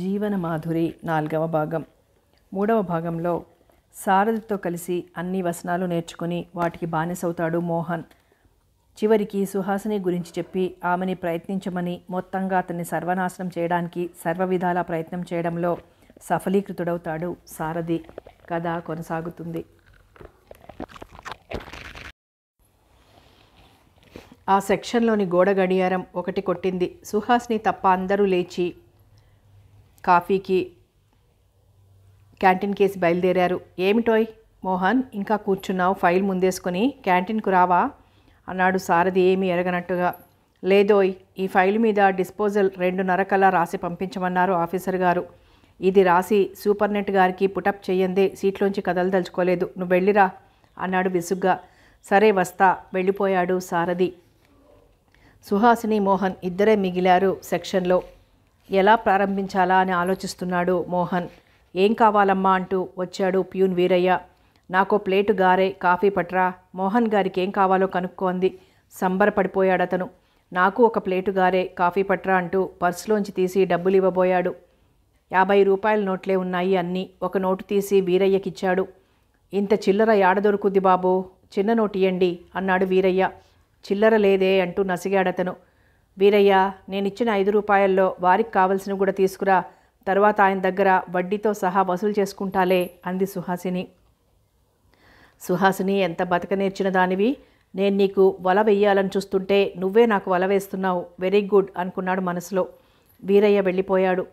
జీవన మాధురి నాలుగవ భాగం మూడవ భాగంలో సారథితో కలిసి అన్ని వసనాలు నేర్చుకుని వాటికి బానిసవుతాడు మోహన్ చివరికి సుహాసిని గురించి చెప్పి ఆమెని ప్రయత్నించమని మొత్తంగా అతన్ని సర్వనాశనం చేయడానికి సర్వ విధాల ప్రయత్నం చేయడంలో సఫలీకృతుడవుతాడు సారథి కథ కొనసాగుతుంది ఆ సెక్షన్లోని గోడ గడియారం ఒకటి కొట్టింది సుహాస్ని తప్ప అందరూ లేచి కాఫీకి క్యాంటీన్ కేసి బయలుదేరారు ఏమిటోయ్ మోహన్ ఇంకా కూర్చున్నావు ఫైల్ ముందేసుకొని క్యాంటీన్కు రావా అన్నాడు సారథి ఏమి ఎరగనట్టుగా లేదోయ్ ఈ ఫైల్ మీద డిస్పోజల్ రెండున్నర కల్లా రాసి పంపించమన్నారు ఆఫీసర్ గారు ఇది రాసి సూపర్నెట్ గారికి పుటప్ చెయ్యందే సీట్లోంచి కథలు తలుచుకోలేదు నువ్వు వెళ్ళిరా అన్నాడు విసుగ్గా సరే వస్తా వెళ్ళిపోయాడు సారథి సుహాసిని మోహన్ ఇద్దరే మిగిలారు సెక్షన్లో ఎలా ప్రారంభించాలా అని ఆలోచిస్తున్నాడు మోహన్ ఏం కావాలమ్మా అంటూ వచ్చాడు ప్యూన్ వీరయ్య నాకో ప్లేటు గారే కాఫీ పట్రా మోహన్ గారికి ఏం కావాలో కనుక్కోంది అతను నాకు ఒక ప్లేటు గారే కాఫీ పట్రా అంటూ పర్సులోంచి తీసి డబ్బులు ఇవ్వబోయాడు యాభై రూపాయల నోట్లే ఉన్నాయి అన్నీ ఒక నోటు తీసి వీరయ్యకిచ్చాడు ఇంత చిల్లర యాడ దొరుకుద్ది బాబు చిన్న ఇవ్వండి అన్నాడు వీరయ్య చిల్లర లేదే అంటూ నసిగాడతను వీరయ్య నేనిచ్చిన ఐదు రూపాయల్లో వారికి కావలసినవి కూడా తీసుకురా తర్వాత ఆయన దగ్గర వడ్డీతో సహా వసూలు చేసుకుంటాలే అంది సుహాసిని సుహాసిని ఎంత బతక నేర్చిన దానివి నేను నీకు వల వెయ్యాలని చూస్తుంటే నువ్వే నాకు వల వేస్తున్నావు వెరీ గుడ్ అనుకున్నాడు మనసులో వీరయ్య వెళ్ళిపోయాడు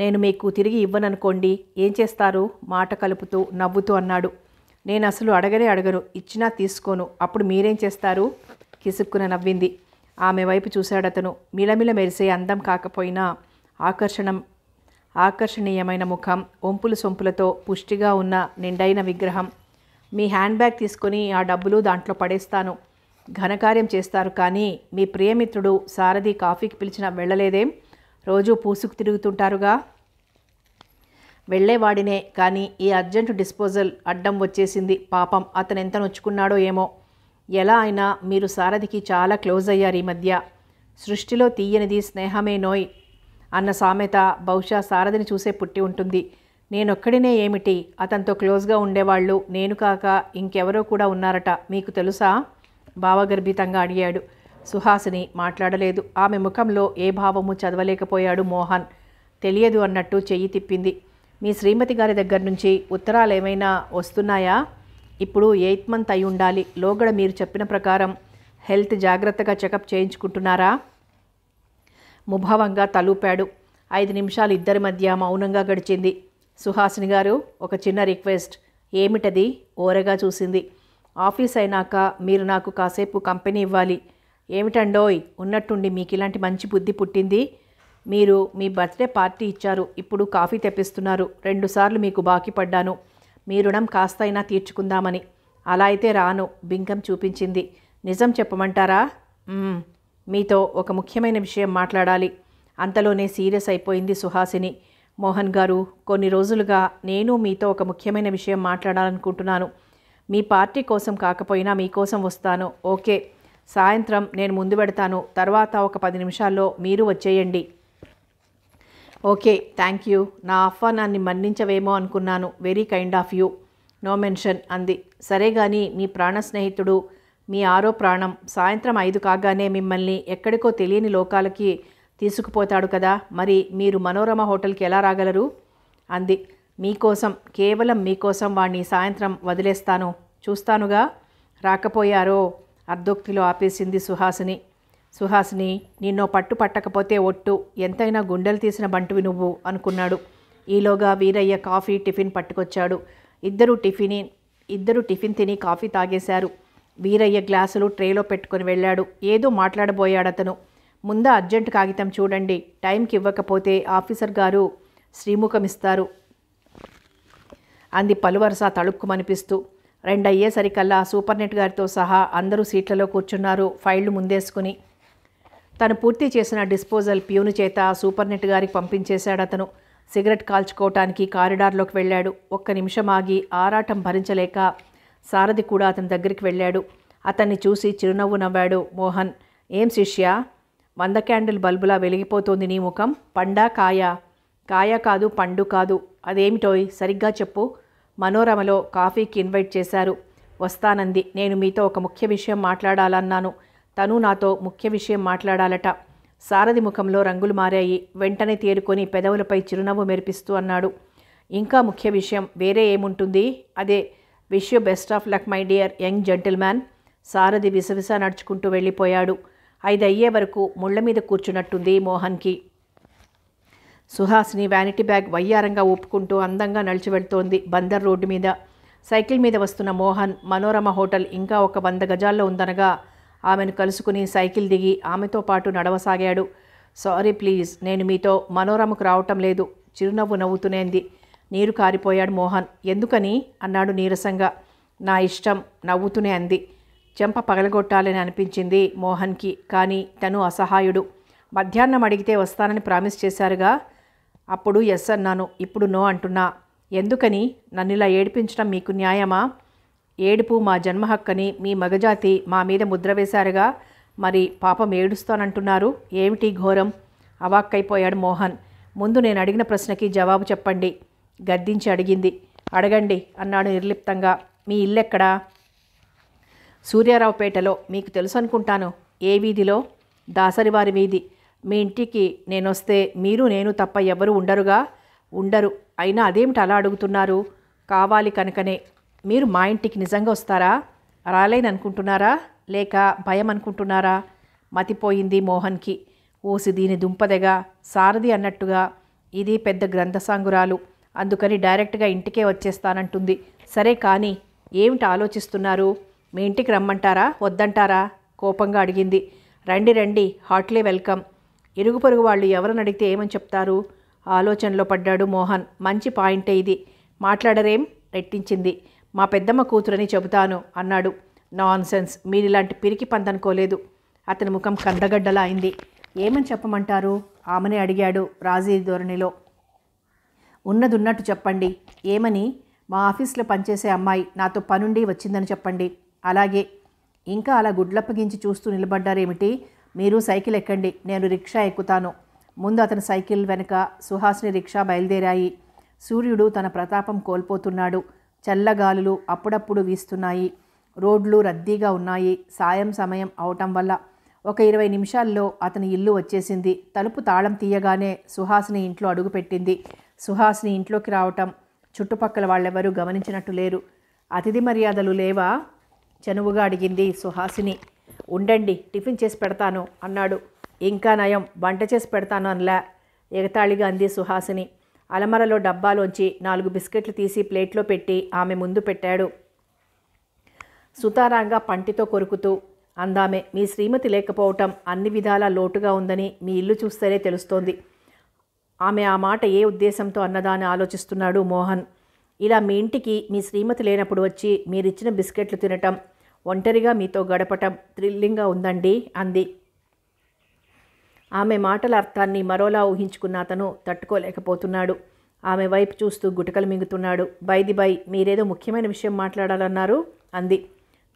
నేను మీకు తిరిగి ఇవ్వననుకోండి ఏం చేస్తారు మాట కలుపుతూ నవ్వుతూ అన్నాడు నేను అసలు అడగనే అడగను ఇచ్చినా తీసుకోను అప్పుడు మీరేం చేస్తారు కిసుక్కున నవ్వింది ఆమె వైపు చూశాడతను మిలమిల మెరిసే అందం కాకపోయినా ఆకర్షణం ఆకర్షణీయమైన ముఖం ఒంపులు సొంపులతో పుష్టిగా ఉన్న నిండైన విగ్రహం మీ హ్యాండ్ బ్యాగ్ తీసుకొని ఆ డబ్బులు దాంట్లో పడేస్తాను ఘనకార్యం చేస్తారు కానీ మీ ప్రియమిత్రుడు సారథి కాఫీకి పిలిచిన వెళ్ళలేదేం రోజు పూసుకు తిరుగుతుంటారుగా వెళ్ళేవాడినే కానీ ఈ అర్జెంటు డిస్పోజల్ అడ్డం వచ్చేసింది పాపం అతను ఎంత నొచ్చుకున్నాడో ఏమో ఎలా అయినా మీరు సారథికి చాలా క్లోజ్ అయ్యారు ఈ మధ్య సృష్టిలో తీయనిది స్నేహమే నోయ్ అన్న సామెత బహుశా సారథిని చూసే పుట్టి ఉంటుంది నేనొక్కడినే ఏమిటి అతనితో క్లోజ్గా ఉండేవాళ్ళు నేను కాక ఇంకెవరో కూడా ఉన్నారట మీకు తెలుసా భావగర్భితంగా అడిగాడు సుహాసిని మాట్లాడలేదు ఆమె ముఖంలో ఏ భావము చదవలేకపోయాడు మోహన్ తెలియదు అన్నట్టు చెయ్యి తిప్పింది మీ శ్రీమతి గారి దగ్గర నుంచి ఉత్తరాలు ఏమైనా వస్తున్నాయా ఇప్పుడు ఎయిత్ మంత్ అయి ఉండాలి లోగడ మీరు చెప్పిన ప్రకారం హెల్త్ జాగ్రత్తగా చెకప్ చేయించుకుంటున్నారా ముభావంగా తలూపాడు ఐదు నిమిషాలు ఇద్దరి మధ్య మౌనంగా గడిచింది సుహాసిని గారు ఒక చిన్న రిక్వెస్ట్ ఏమిటది ఓరగా చూసింది ఆఫీస్ అయినాక మీరు నాకు కాసేపు కంపెనీ ఇవ్వాలి ఏమిటండోయ్ ఉన్నట్టుండి మీకు ఇలాంటి మంచి బుద్ధి పుట్టింది మీరు మీ బర్త్డే పార్టీ ఇచ్చారు ఇప్పుడు కాఫీ తెప్పిస్తున్నారు రెండుసార్లు మీకు బాకీ పడ్డాను మీ రుణం కాస్తైనా తీర్చుకుందామని అలా అయితే రాను బింకం చూపించింది నిజం చెప్పమంటారా మీతో ఒక ముఖ్యమైన విషయం మాట్లాడాలి అంతలోనే సీరియస్ అయిపోయింది సుహాసిని మోహన్ గారు కొన్ని రోజులుగా నేను మీతో ఒక ముఖ్యమైన విషయం మాట్లాడాలనుకుంటున్నాను మీ పార్టీ కోసం కాకపోయినా మీకోసం వస్తాను ఓకే సాయంత్రం నేను ముందు పెడతాను తర్వాత ఒక పది నిమిషాల్లో మీరు వచ్చేయండి ఓకే థ్యాంక్ యూ నా ఆహ్వానాన్ని మన్నించవేమో అనుకున్నాను very kind of you no mention అంది సరే కానీ మీ ప్రాణ స్నేహితుడు మీ ఆరో ప్రాణం సాయంత్రం ఐదు కాగానే మిమ్మల్ని ఎక్కడికో తెలియని లోకాలకి తీసుకుపోతాడు కదా మరి మీరు మనోరమ హోటల్కి ఎలా రాగలరు అంది మీకోసం కేవలం మీకోసం వాణ్ణి సాయంత్రం వదిలేస్తాను చూస్తానుగా రాకపోయారో అర్ధోక్తిలో ఆపేసింది సుహాసిని సుహాసిని నిన్నో పట్టు పట్టకపోతే ఒట్టు ఎంతైనా గుండెలు తీసిన బంటువి నువ్వు అనుకున్నాడు ఈలోగా వీరయ్య కాఫీ టిఫిన్ పట్టుకొచ్చాడు ఇద్దరు టిఫిన్ ఇద్దరు టిఫిన్ తిని కాఫీ తాగేశారు వీరయ్య గ్లాసులు ట్రేలో పెట్టుకుని వెళ్ళాడు ఏదో మాట్లాడబోయాడతను ముందా అర్జెంట్ కాగితం చూడండి టైంకి ఇవ్వకపోతే ఆఫీసర్ గారు శ్రీముఖమిస్తారు అంది పలువరస తళుక్కుమనిపిస్తూ రెండయ్యేసరికల్లా సూపర్నెట్ గారితో సహా అందరూ సీట్లలో కూర్చున్నారు ఫైళ్లు ముందేసుకుని తను పూర్తి చేసిన డిస్పోజల్ ప్యూను చేత సూపర్నెట్ గారికి పంపించేశాడు అతను సిగరెట్ కాల్చుకోవటానికి కారిడార్లోకి వెళ్ళాడు ఒక్క నిమిషం ఆగి ఆరాటం భరించలేక సారథి కూడా అతని దగ్గరికి వెళ్ళాడు అతన్ని చూసి చిరునవ్వు నవ్వాడు మోహన్ ఏం శిష్య వంద క్యాండిల్ బల్బులా వెలిగిపోతుంది నీ ముఖం పండా కాయ కాయ కాదు పండు కాదు అదేమిటోయ్ సరిగ్గా చెప్పు మనోరమలో కాఫీకి ఇన్వైట్ చేశారు వస్తానంది నేను మీతో ఒక ముఖ్య విషయం మాట్లాడాలన్నాను తను నాతో ముఖ్య విషయం మాట్లాడాలట సారథి ముఖంలో రంగులు మారాయి వెంటనే తేరుకొని పెదవులపై చిరునవ్వు మెరిపిస్తూ అన్నాడు ఇంకా ముఖ్య విషయం వేరే ఏముంటుంది అదే wish you best of luck my dear young gentleman Sarathi విసవిస నడుచుకుంటూ వెళ్ళిపోయాడు ఐదు అయ్యే వరకు ముళ్ళ మీద కూర్చున్నట్టుంది మోహన్కి సుహాస్ని వ్యానిటీ బ్యాగ్ వయ్యారంగా ఊపుకుంటూ అందంగా నడిచి వెళ్తోంది బందర్ రోడ్డు మీద సైకిల్ మీద వస్తున్న మోహన్ మనోరమ హోటల్ ఇంకా ఒక వంద గజాల్లో ఉందనగా ఆమెను కలుసుకుని సైకిల్ దిగి ఆమెతో పాటు నడవసాగాడు సారీ ప్లీజ్ నేను మీతో మనోరమకు రావటం లేదు చిరునవ్వు నవ్వుతూనేంది నీరు కారిపోయాడు మోహన్ ఎందుకని అన్నాడు నీరసంగా నా ఇష్టం నవ్వుతూనే అంది చెంప పగలగొట్టాలని అనిపించింది మోహన్కి కానీ తను అసహాయుడు మధ్యాహ్నం అడిగితే వస్తానని ప్రామిస్ చేశారుగా అప్పుడు ఎస్ అన్నాను ఇప్పుడు నో అంటున్నా ఎందుకని నన్ను ఇలా ఏడిపించడం మీకు న్యాయమా ఏడుపు మా జన్మ హక్కని మీ మగజాతి మా మీద ముద్ర వేశారుగా మరి పాపం ఏడుస్తానంటున్నారు ఏమిటి ఘోరం అవాక్కైపోయాడు మోహన్ ముందు నేను అడిగిన ప్రశ్నకి జవాబు చెప్పండి గద్దించి అడిగింది అడగండి అన్నాడు నిర్లిప్తంగా మీ ఇల్లెక్కడా సూర్యారావుపేటలో మీకు తెలుసు అనుకుంటాను ఏ వీధిలో దాసరివారి వీధి మీ ఇంటికి నేనొస్తే మీరు నేను తప్ప ఎవరు ఉండరుగా ఉండరు అయినా అదేమిటి అలా అడుగుతున్నారు కావాలి కనుకనే మీరు మా ఇంటికి నిజంగా వస్తారా రాలేని అనుకుంటున్నారా లేక భయం అనుకుంటున్నారా మతిపోయింది మోహన్కి ఓసి దీని దుంపదెగా సారథి అన్నట్టుగా ఇది పెద్ద గ్రంథసాంగురాలు అందుకని డైరెక్ట్గా ఇంటికే వచ్చేస్తానంటుంది సరే కానీ ఏమిటి ఆలోచిస్తున్నారు మీ ఇంటికి రమ్మంటారా వద్దంటారా కోపంగా అడిగింది రండి రండి హాట్లీ వెల్కమ్ ఇరుగు పొరుగు వాళ్ళు ఎవరిని అడిగితే ఏమని చెప్తారు ఆలోచనలో పడ్డాడు మోహన్ మంచి పాయింటే ఇది మాట్లాడరేం రెట్టించింది మా పెద్దమ్మ కూతురని చెబుతాను అన్నాడు నాన్ సెన్స్ మీరిలాంటి పిరికి పందనుకోలేదు అతని ముఖం కందగడ్డలా అయింది ఏమని చెప్పమంటారు ఆమెనే అడిగాడు రాజీ ధోరణిలో ఉన్నదున్నట్టు చెప్పండి ఏమని మా ఆఫీస్లో పనిచేసే అమ్మాయి నాతో పనుండి వచ్చిందని చెప్పండి అలాగే ఇంకా అలా గుడ్లప్పగించి చూస్తూ నిలబడ్డారేమిటి మీరు సైకిల్ ఎక్కండి నేను రిక్షా ఎక్కుతాను ముందు అతని సైకిల్ వెనుక సుహాసిని రిక్షా బయలుదేరాయి సూర్యుడు తన ప్రతాపం కోల్పోతున్నాడు చల్లగాలులు అప్పుడప్పుడు వీస్తున్నాయి రోడ్లు రద్దీగా ఉన్నాయి సాయం సమయం అవటం వల్ల ఒక ఇరవై నిమిషాల్లో అతని ఇల్లు వచ్చేసింది తలుపు తాళం తీయగానే సుహాసిని ఇంట్లో అడుగుపెట్టింది సుహాసిని ఇంట్లోకి రావటం చుట్టుపక్కల వాళ్ళెవరూ గమనించినట్టు లేరు అతిథి మర్యాదలు లేవా చనువుగా అడిగింది సుహాసిని ఉండండి టిఫిన్ చేసి పెడతాను అన్నాడు ఇంకా నయం వంట చేసి పెడతాను అనలా ఎగతాళిగా అంది సుహాసిని అలమరలో డబ్బాలోంచి నాలుగు బిస్కెట్లు తీసి ప్లేట్లో పెట్టి ఆమె ముందు పెట్టాడు సుతారాంగా పంటితో కొరుకుతూ అందామె మీ శ్రీమతి లేకపోవటం అన్ని విధాలా లోటుగా ఉందని మీ ఇల్లు చూస్తేనే తెలుస్తోంది ఆమె ఆ మాట ఏ ఉద్దేశంతో అన్నదాన్ని ఆలోచిస్తున్నాడు మోహన్ ఇలా మీ ఇంటికి మీ శ్రీమతి లేనప్పుడు వచ్చి మీరిచ్చిన బిస్కెట్లు తినటం ఒంటరిగా మీతో గడపటం థ్రిల్లింగ్గా ఉందండి అంది ఆమె మాటల అర్థాన్ని మరోలా ఊహించుకున్న అతను తట్టుకోలేకపోతున్నాడు ఆమె వైపు చూస్తూ గుటకలు మింగుతున్నాడు బైది బై మీరేదో ముఖ్యమైన విషయం మాట్లాడాలన్నారు అంది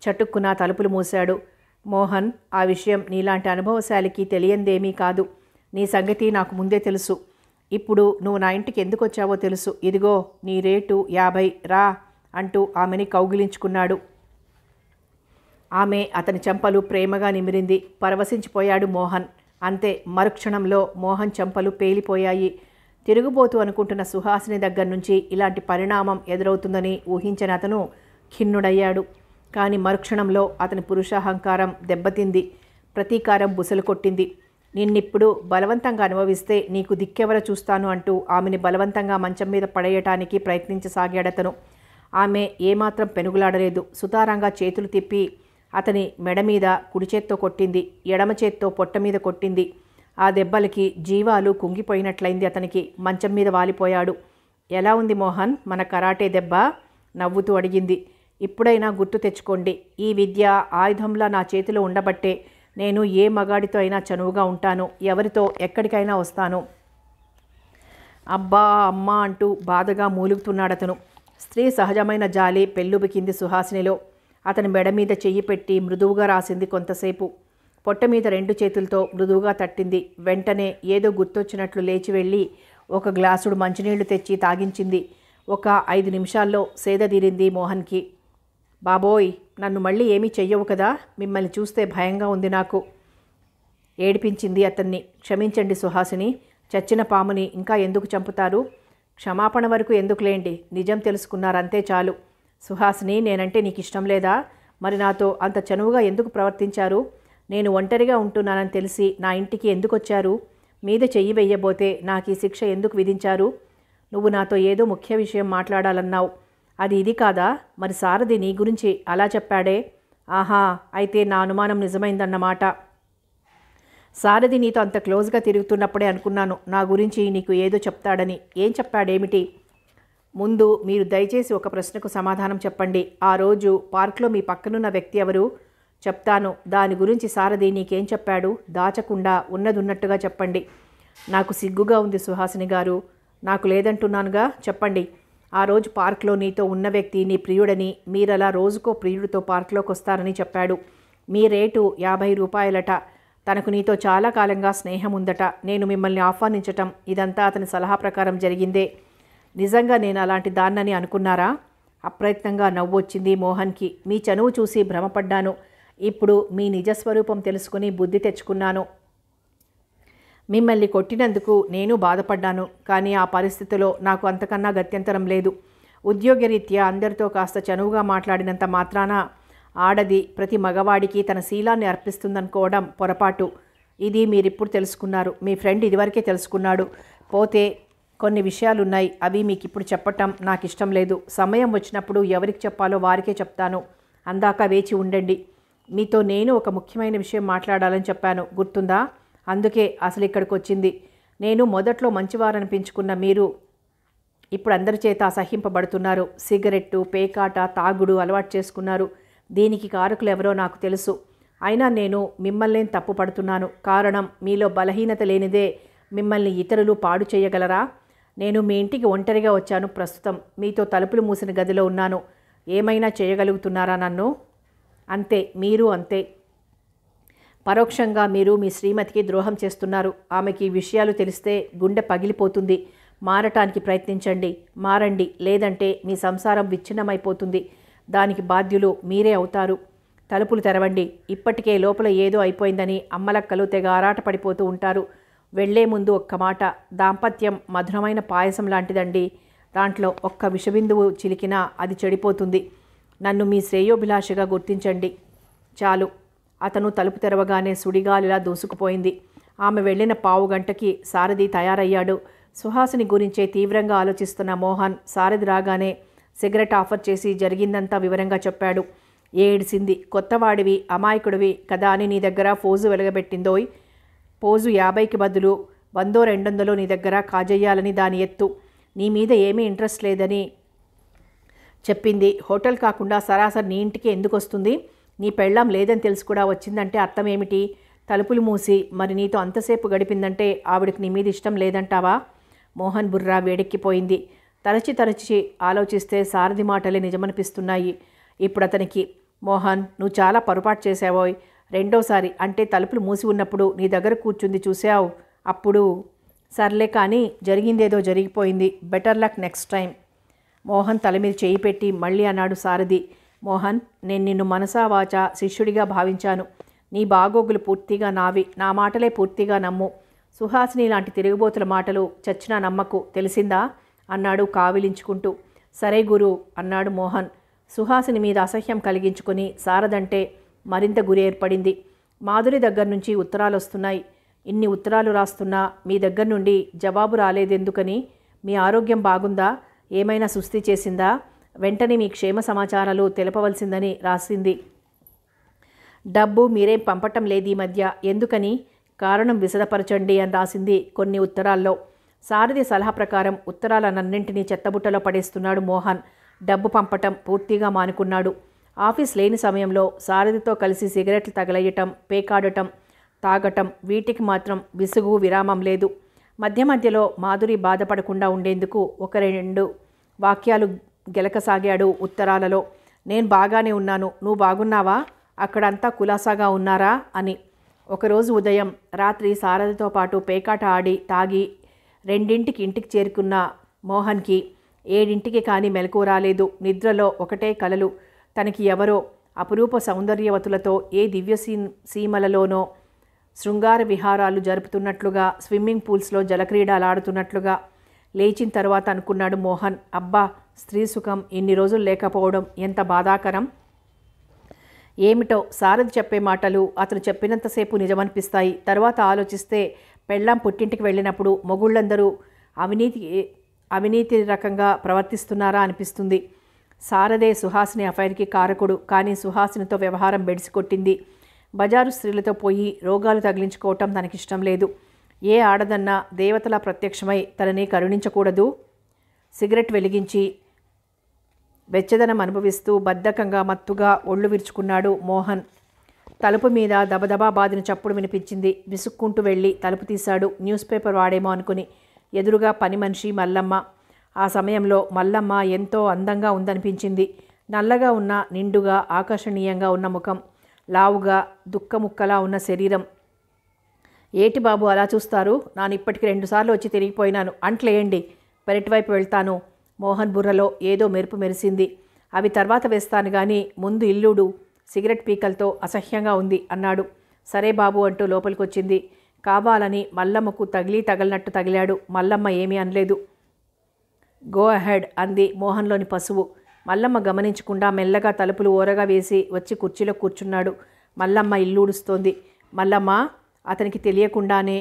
చటుక్కున తలుపులు మూశాడు మోహన్ ఆ విషయం నీలాంటి అనుభవశాలికి తెలియందేమీ కాదు నీ సంగతి నాకు ముందే తెలుసు ఇప్పుడు నువ్వు నా ఇంటికి ఎందుకు వచ్చావో తెలుసు ఇదిగో నీ రేటు యాభై రా అంటూ ఆమెని కౌగిలించుకున్నాడు ఆమె అతని చెంపలు ప్రేమగా నిమిరింది పరవశించిపోయాడు మోహన్ అంతే మరుక్షణంలో మోహన్ చెంపలు పేలిపోయాయి తిరుగుబోతు అనుకుంటున్న సుహాసిని దగ్గర నుంచి ఇలాంటి పరిణామం ఎదురవుతుందని ఊహించిన అతను ఖిన్నుడయ్యాడు కానీ మరుక్షణంలో అతని పురుషాహంకారం దెబ్బతింది ప్రతీకారం బుసలు కొట్టింది నిన్నిప్పుడు బలవంతంగా అనుభవిస్తే నీకు దిక్కెవర చూస్తాను అంటూ ఆమెని బలవంతంగా మంచం మీద పడేయటానికి ప్రయత్నించసాగాడతను ఆమె ఏమాత్రం పెనుగులాడలేదు సుతారంగా చేతులు తిప్పి అతని మెడ మీద కుడి చేత్తో కొట్టింది ఎడమ చేత్తో పొట్ట మీద కొట్టింది ఆ దెబ్బలకి జీవాలు కుంగిపోయినట్లయింది అతనికి మంచం మీద వాలిపోయాడు ఎలా ఉంది మోహన్ మన కరాటే దెబ్బ నవ్వుతూ అడిగింది ఇప్పుడైనా గుర్తు తెచ్చుకోండి ఈ విద్య ఆయుధంలా నా చేతిలో ఉండబట్టే నేను ఏ మగాడితో అయినా చనువుగా ఉంటాను ఎవరితో ఎక్కడికైనా వస్తాను అబ్బా అమ్మ అంటూ బాధగా మూలుగుతున్నాడతను స్త్రీ సహజమైన జాలి పెళ్ళుబికింది సుహాసినిలో అతని మెడ మీద చెయ్యి పెట్టి మృదువుగా రాసింది కొంతసేపు పొట్ట మీద రెండు చేతులతో మృదువుగా తట్టింది వెంటనే ఏదో గుర్తొచ్చినట్లు లేచి వెళ్ళి ఒక గ్లాసుడు మంచినీళ్లు తెచ్చి తాగించింది ఒక ఐదు నిమిషాల్లో సేద తీరింది మోహన్కి బాబోయ్ నన్ను మళ్ళీ ఏమీ చెయ్యవు కదా మిమ్మల్ని చూస్తే భయంగా ఉంది నాకు ఏడిపించింది అతన్ని క్షమించండి సుహాసిని చచ్చిన పాముని ఇంకా ఎందుకు చంపుతారు క్షమాపణ వరకు ఎందుకులేండి నిజం తెలుసుకున్నారంతే చాలు సుహాసిని నేనంటే నీకు ఇష్టం లేదా మరి నాతో అంత చనువుగా ఎందుకు ప్రవర్తించారు నేను ఒంటరిగా ఉంటున్నానని తెలిసి నా ఇంటికి ఎందుకు వచ్చారు మీద చెయ్యి వెయ్యబోతే నాకు ఈ శిక్ష ఎందుకు విధించారు నువ్వు నాతో ఏదో ముఖ్య విషయం మాట్లాడాలన్నావు అది ఇది కాదా మరి సారథి నీ గురించి అలా చెప్పాడే ఆహా అయితే నా అనుమానం నిజమైందన్నమాట సారథి నీతో అంత క్లోజ్గా తిరుగుతున్నప్పుడే అనుకున్నాను నా గురించి నీకు ఏదో చెప్తాడని ఏం చెప్పాడేమిటి ముందు మీరు దయచేసి ఒక ప్రశ్నకు సమాధానం చెప్పండి ఆ రోజు పార్క్లో మీ పక్కనున్న వ్యక్తి ఎవరు చెప్తాను దాని గురించి సారథి నీకేం చెప్పాడు దాచకుండా ఉన్నదున్నట్టుగా చెప్పండి నాకు సిగ్గుగా ఉంది సుహాసిని గారు నాకు లేదంటున్నానుగా చెప్పండి ఆ రోజు పార్క్లో నీతో ఉన్న వ్యక్తి నీ ప్రియుడని మీరలా రోజుకో ప్రియుడితో పార్క్లోకి వస్తారని చెప్పాడు మీ రేటు యాభై రూపాయలట తనకు నీతో చాలా కాలంగా స్నేహం ఉందట నేను మిమ్మల్ని ఆహ్వానించటం ఇదంతా అతని సలహా ప్రకారం జరిగిందే నిజంగా నేను అలాంటి దాన్నని అనుకున్నారా అప్రయత్నంగా నవ్వొచ్చింది మోహన్కి మీ చనువు చూసి భ్రమపడ్డాను ఇప్పుడు మీ నిజస్వరూపం తెలుసుకుని బుద్ధి తెచ్చుకున్నాను మిమ్మల్ని కొట్టినందుకు నేను బాధపడ్డాను కానీ ఆ పరిస్థితిలో నాకు అంతకన్నా గత్యంతరం లేదు ఉద్యోగరీత్యా అందరితో కాస్త చనువుగా మాట్లాడినంత మాత్రాన ఆడది ప్రతి మగవాడికి తన శీలాన్ని అర్పిస్తుందనుకోవడం పొరపాటు ఇది మీరిప్పుడు తెలుసుకున్నారు మీ ఫ్రెండ్ ఇదివరకే తెలుసుకున్నాడు పోతే కొన్ని విషయాలున్నాయి అవి మీకు ఇప్పుడు చెప్పటం నాకు ఇష్టం లేదు సమయం వచ్చినప్పుడు ఎవరికి చెప్పాలో వారికే చెప్తాను అందాక వేచి ఉండండి మీతో నేను ఒక ముఖ్యమైన విషయం మాట్లాడాలని చెప్పాను గుర్తుందా అందుకే అసలు ఇక్కడికి వచ్చింది నేను మొదట్లో మంచివారనిపించుకున్న మీరు ఇప్పుడు అందరి చేత అసహింపబడుతున్నారు సిగరెట్టు పేకాట తాగుడు అలవాటు చేసుకున్నారు దీనికి కారకులు ఎవరో నాకు తెలుసు అయినా నేను మిమ్మల్ని తప్పు పడుతున్నాను కారణం మీలో బలహీనత లేనిదే మిమ్మల్ని ఇతరులు పాడు చేయగలరా నేను మీ ఇంటికి ఒంటరిగా వచ్చాను ప్రస్తుతం మీతో తలుపులు మూసిన గదిలో ఉన్నాను ఏమైనా చేయగలుగుతున్నారా నన్ను అంతే మీరు అంతే పరోక్షంగా మీరు మీ శ్రీమతికి ద్రోహం చేస్తున్నారు ఆమెకి ఈ విషయాలు తెలిస్తే గుండె పగిలిపోతుంది మారటానికి ప్రయత్నించండి మారండి లేదంటే మీ సంసారం విచ్ఛిన్నమైపోతుంది దానికి బాధ్యులు మీరే అవుతారు తలుపులు తెరవండి ఇప్పటికే లోపల ఏదో అయిపోయిందని అమ్మలక్కలు తెగ ఆరాట పడిపోతూ ఉంటారు వెళ్లే ముందు ఒక్క మాట దాంపత్యం మధురమైన పాయసం లాంటిదండి దాంట్లో ఒక్క విషబిందువు చిలికినా అది చెడిపోతుంది నన్ను మీ శ్రేయోభిలాషగా గుర్తించండి చాలు అతను తలుపు తెరవగానే సుడిగాలిలా దూసుకుపోయింది ఆమె వెళ్ళిన పావు గంటకి సారథి తయారయ్యాడు సుహాసిని గురించే తీవ్రంగా ఆలోచిస్తున్న మోహన్ సారథి రాగానే సిగరెట్ ఆఫర్ చేసి జరిగిందంతా వివరంగా చెప్పాడు ఏడిసింది కొత్తవాడివి అమాయకుడివి కదా అని నీ దగ్గర ఫోజు వెలగబెట్టిందోయ్ పోజు యాభైకి బదులు వందో రెండొందలు నీ దగ్గర కాజేయాలని దాని ఎత్తు నీ మీద ఏమీ ఇంట్రెస్ట్ లేదని చెప్పింది హోటల్ కాకుండా సరాసరి నీ ఇంటికి ఎందుకు వస్తుంది నీ పెళ్ళాం లేదని తెలిసి కూడా వచ్చిందంటే అర్థం ఏమిటి తలుపులు మూసి మరి నీతో అంతసేపు గడిపిందంటే ఆవిడకి నీ మీద ఇష్టం లేదంటావా మోహన్ బుర్రా వేడెక్కిపోయింది తరచి తరచి ఆలోచిస్తే సారథి మాటలే నిజమనిపిస్తున్నాయి ఇప్పుడు అతనికి మోహన్ నువ్వు చాలా పొరపాటు చేసావోయ్ రెండోసారి అంటే తలుపులు మూసి ఉన్నప్పుడు నీ దగ్గర కూర్చుంది చూసావు అప్పుడు సర్లే కానీ జరిగిందేదో జరిగిపోయింది better luck next time Mohan తల మీద చేయి పెట్టి మళ్ళీ అన్నాడు సారథి మోహన్ నేను నిన్ను మనసా వాచ శిష్యుడిగా భావించాను నీ బాగోగులు పూర్తిగా నావి నా మాటలే పూర్తిగా నమ్ము సుహాసిని లాంటి తిరుగుబోతుల మాటలు చచ్చినా నమ్మకు తెలిసిందా అన్నాడు కావిలించుకుంటూ సరే గురు అన్నాడు మోహన్ సుహాసిని మీద అసహ్యం కలిగించుకుని సారదంటే మరింత గురి ఏర్పడింది మాధురి దగ్గర నుంచి ఉత్తరాలు వస్తున్నాయి ఇన్ని ఉత్తరాలు రాస్తున్నా మీ దగ్గర నుండి జవాబు రాలేదెందుకని మీ ఆరోగ్యం బాగుందా ఏమైనా సుస్థి చేసిందా వెంటనే మీ క్షేమ సమాచారాలు తెలపవలసిందని రాసింది డబ్బు మీరేం పంపటం లేదు ఈ మధ్య ఎందుకని కారణం విశదపరచండి అని రాసింది కొన్ని ఉత్తరాల్లో సారథి సలహా ప్రకారం ఉత్తరాలన్నింటినీ చెత్తబుట్టలో పడేస్తున్నాడు మోహన్ డబ్బు పంపటం పూర్తిగా మానుకున్నాడు ఆఫీస్ లేని సమయంలో సారథితో కలిసి సిగరెట్లు తగలయ్యటం పేకాడటం తాగటం వీటికి మాత్రం విసుగు విరామం లేదు మధ్య మధ్యలో మాధురి బాధపడకుండా ఉండేందుకు ఒక రెండు వాక్యాలు గెలకసాగాడు ఉత్తరాలలో నేను బాగానే ఉన్నాను నువ్వు బాగున్నావా అక్కడంతా కులాసాగా ఉన్నారా అని ఒకరోజు ఉదయం రాత్రి సారథితో పాటు పేకాట ఆడి తాగి రెండింటికి ఇంటికి చేరుకున్న మోహన్కి ఏడింటికి కానీ మెలకు రాలేదు నిద్రలో ఒకటే కలలు తనకి ఎవరో అపురూప సౌందర్యవతులతో ఏ దివ్య సీ సీమలలోనో శృంగార విహారాలు జరుపుతున్నట్లుగా స్విమ్మింగ్ పూల్స్లో జలక్రీడలాడుతున్నట్లుగా లేచిన తర్వాత అనుకున్నాడు మోహన్ అబ్బా స్త్రీ సుఖం ఇన్ని రోజులు లేకపోవడం ఎంత బాధాకరం ఏమిటో సారథి చెప్పే మాటలు అతను చెప్పినంతసేపు నిజమనిపిస్తాయి తర్వాత ఆలోచిస్తే పెళ్ళాం పుట్టింటికి వెళ్ళినప్పుడు మొగుళ్ళందరూ అవినీతి అవినీతి రకంగా ప్రవర్తిస్తున్నారా అనిపిస్తుంది సారదే సుహాసిని అఫైర్కి కారకుడు కానీ సుహాసినితో వ్యవహారం బెడిసికొట్టింది బజారు స్త్రీలతో పోయి రోగాలు తగిలించుకోవటం తనకిష్టం లేదు ఏ ఆడదన్నా దేవతల ప్రత్యక్షమై తనని కరుణించకూడదు సిగరెట్ వెలిగించి వెచ్చదనం అనుభవిస్తూ బద్ధకంగా మత్తుగా ఒళ్ళు విరుచుకున్నాడు మోహన్ తలుపు మీద దబదబా బాదిన చప్పుడు వినిపించింది విసుక్కుంటూ వెళ్ళి తలుపు తీశాడు న్యూస్ పేపర్ వాడేమో అనుకుని ఎదురుగా పని మనిషి మల్లమ్మ ఆ సమయంలో మల్లమ్మ ఎంతో అందంగా ఉందనిపించింది నల్లగా ఉన్న నిండుగా ఆకర్షణీయంగా ఉన్న ముఖం లావుగా దుఃఖముక్కలా ఉన్న శరీరం ఏటి బాబు అలా చూస్తారు నాను ఇప్పటికి రెండుసార్లు వచ్చి తిరిగిపోయినాను అంట్లేయండి పెరటివైపు వెళ్తాను మోహన్ బుర్రలో ఏదో మెరుపు మెరిసింది అవి తర్వాత వేస్తాను కానీ ముందు ఇల్లుడు సిగరెట్ పీకలతో అసహ్యంగా ఉంది అన్నాడు సరే బాబు అంటూ లోపలికొచ్చింది కావాలని మల్లమ్మకు తగిలి తగలనట్టు తగిలాడు మల్లమ్మ ఏమీ అనలేదు గో అహెడ్ అంది మోహన్లోని పశువు మల్లమ్మ గమనించకుండా మెల్లగా తలుపులు ఓరగా వేసి వచ్చి కుర్చీలో కూర్చున్నాడు మల్లమ్మ ఇల్లుడుస్తోంది మల్లమ్మ అతనికి తెలియకుండానే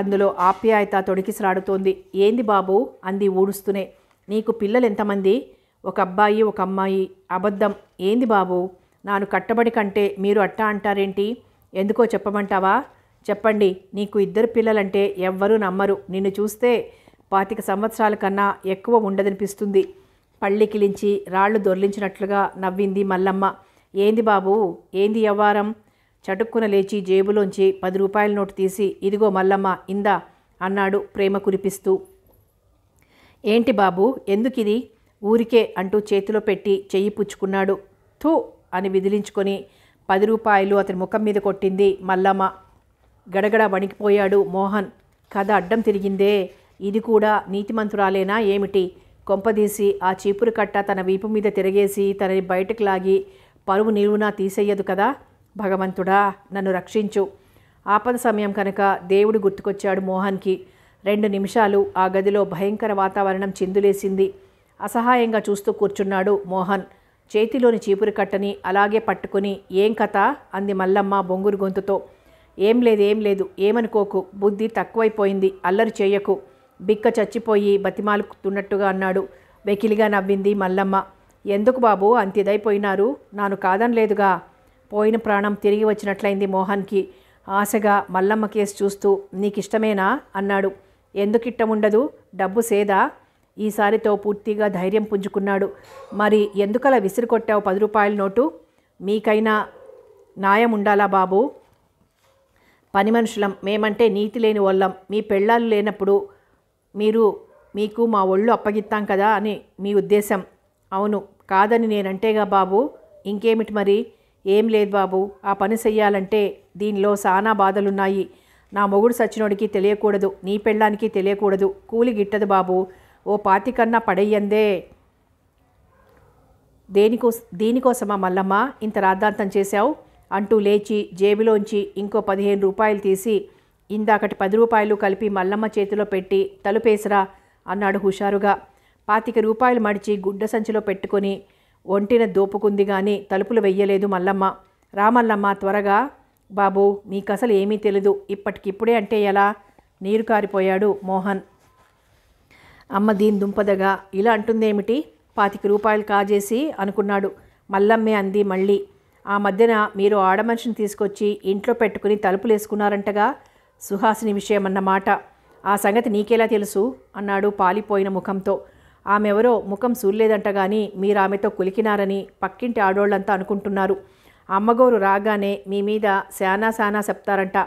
అందులో ఆప్యాయత తొడికిసలాడుతోంది ఏంది బాబు అంది ఊడుస్తూనే నీకు పిల్లలు ఎంతమంది ఒక అబ్బాయి ఒక అమ్మాయి అబద్ధం ఏంది బాబు నాను కట్టబడి కంటే మీరు అట్టా అంటారేంటి ఎందుకో చెప్పమంటావా చెప్పండి నీకు ఇద్దరు పిల్లలంటే ఎవ్వరూ నమ్మరు నిన్ను చూస్తే పాతిక సంవత్సరాల కన్నా ఎక్కువ ఉండదనిపిస్తుంది పళ్ళికిలించి రాళ్లు దొర్లించినట్లుగా నవ్వింది మల్లమ్మ ఏంది బాబు ఏంది ఎవ్వారం చటుక్కున లేచి జేబులోంచి పది రూపాయల నోటు తీసి ఇదిగో మల్లమ్మ ఇందా అన్నాడు ప్రేమ కురిపిస్తూ ఏంటి బాబు ఎందుకిది ఊరికే అంటూ చేతిలో పెట్టి చెయ్యి పుచ్చుకున్నాడు థూ అని విదిలించుకొని పది రూపాయలు అతని ముఖం మీద కొట్టింది మల్లమ్మ గడగడ వణికిపోయాడు మోహన్ కథ అడ్డం తిరిగిందే ఇది కూడా నీతిమంతురాలేనా ఏమిటి కొంపదీసి ఆ చీపురు కట్ట తన వీపు మీద తిరగేసి తనని బయటకు లాగి పరువు నిలువునా తీసేయదు కదా భగవంతుడా నన్ను రక్షించు ఆపద సమయం కనుక దేవుడు గుర్తుకొచ్చాడు మోహన్కి రెండు నిమిషాలు ఆ గదిలో భయంకర వాతావరణం చిందులేసింది అసహాయంగా చూస్తూ కూర్చున్నాడు మోహన్ చేతిలోని చీపురు కట్టని అలాగే పట్టుకుని ఏం కథ అంది మల్లమ్మ బొంగురు గొంతుతో ఏం లేదు ఏం లేదు ఏమనుకోకు బుద్ధి తక్కువైపోయింది అల్లరి చేయకు బిక్క చచ్చిపోయి బతిమాలుకుతున్నట్టుగా అన్నాడు వెకిలిగా నవ్వింది మల్లమ్మ ఎందుకు బాబు అంతిదైపోయినారు నాను కాదనలేదుగా పోయిన ప్రాణం తిరిగి వచ్చినట్లయింది మోహన్కి ఆశగా మల్లమ్మ కేసు చూస్తూ నీకిష్టమేనా అన్నాడు ఎందుకిట్టముండదు డబ్బు సేదా ఈసారితో పూర్తిగా ధైర్యం పుంజుకున్నాడు మరి ఎందుకలా విసిరికొట్టావు పది రూపాయల నోటు మీకైనా న్యాయం ఉండాలా బాబు పని మనుషులం మేమంటే నీతి లేని వాళ్ళం మీ పెళ్ళాలు లేనప్పుడు మీరు మీకు మా ఒళ్ళు అప్పగిస్తాం కదా అని మీ ఉద్దేశం అవును కాదని నేనంటేగా బాబు ఇంకేమిటి మరి ఏం లేదు బాబు ఆ పని చెయ్యాలంటే దీనిలో సానా బాధలున్నాయి నా మొగుడు సచ్చినోడికి తెలియకూడదు నీ పెళ్ళానికి తెలియకూడదు కూలి గిట్టదు బాబు ఓ పాతికన్నా పడయ్యందే దేనికో దీనికోసమా మల్లమ్మ ఇంత రాద్ధాంతం చేశావు అంటూ లేచి జేబులోంచి ఇంకో పదిహేను రూపాయలు తీసి ఇందాకటి పది రూపాయలు కలిపి మల్లమ్మ చేతిలో పెట్టి తలుపేసరా అన్నాడు హుషారుగా పాతిక రూపాయలు మడిచి గుడ్డ సంచిలో పెట్టుకొని ఒంటిన దోపుకుంది కానీ తలుపులు వెయ్యలేదు మల్లమ్మ రామల్లమ్మ త్వరగా బాబు అసలు ఏమీ తెలీదు ఇప్పటికిప్పుడే అంటే ఎలా నీరు కారిపోయాడు మోహన్ అమ్మ దీని దుంపదగా ఇలా అంటుందేమిటి పాతిక రూపాయలు కాజేసి అనుకున్నాడు మల్లమ్మే అంది మళ్ళీ ఆ మధ్యన మీరు ఆడమనిషిని తీసుకొచ్చి ఇంట్లో పెట్టుకుని తలుపులేసుకున్నారంటగా సుహాసిని విషయమన్నమాట ఆ సంగతి నీకెలా తెలుసు అన్నాడు పాలిపోయిన ముఖంతో ఆమెవరో ముఖం సూర్లేదంటగాని మీరామెతో మీరు ఆమెతో కులికినారని పక్కింటి ఆడోళ్ళంతా అనుకుంటున్నారు అమ్మగోరు రాగానే మీ మీద శానా శానా చెప్తారంట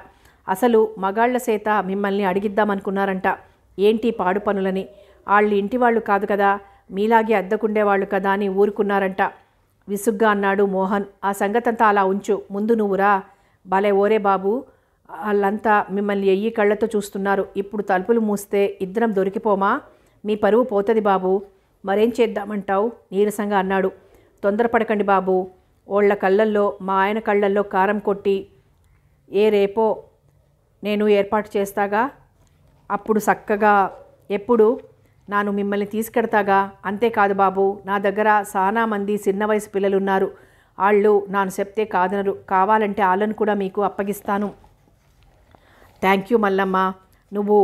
అసలు మగాళ్ల చేత మిమ్మల్ని అడిగిద్దామనుకున్నారంట ఏంటి పాడు పనులని వాళ్ళు ఇంటి వాళ్ళు కాదు కదా మీలాగే అద్దకుండేవాళ్ళు కదా అని ఊరుకున్నారంట విసుగ్గా అన్నాడు మోహన్ ఆ సంగతంతా అలా ఉంచు ముందు నువ్వురా భలే ఓరే బాబు వాళ్ళంతా మిమ్మల్ని ఎయ్యి కళ్ళతో చూస్తున్నారు ఇప్పుడు తలుపులు మూస్తే ఇద్దరం దొరికిపోమా మీ పరువు పోతుంది బాబు మరేం చేద్దామంటావు నీరసంగా అన్నాడు తొందరపడకండి బాబు వాళ్ళ కళ్ళల్లో మా ఆయన కళ్ళల్లో కారం కొట్టి ఏ రేపో నేను ఏర్పాటు చేస్తాగా అప్పుడు చక్కగా ఎప్పుడు నాను మిమ్మల్ని తీసుకెడతాగా అంతేకాదు బాబు నా దగ్గర సానా మంది చిన్న వయసు పిల్లలున్నారు వాళ్ళు నాను చెప్తే కాదనరు కావాలంటే వాళ్ళను కూడా మీకు అప్పగిస్తాను థ్యాంక్ యూ మల్లమ్మ నువ్వు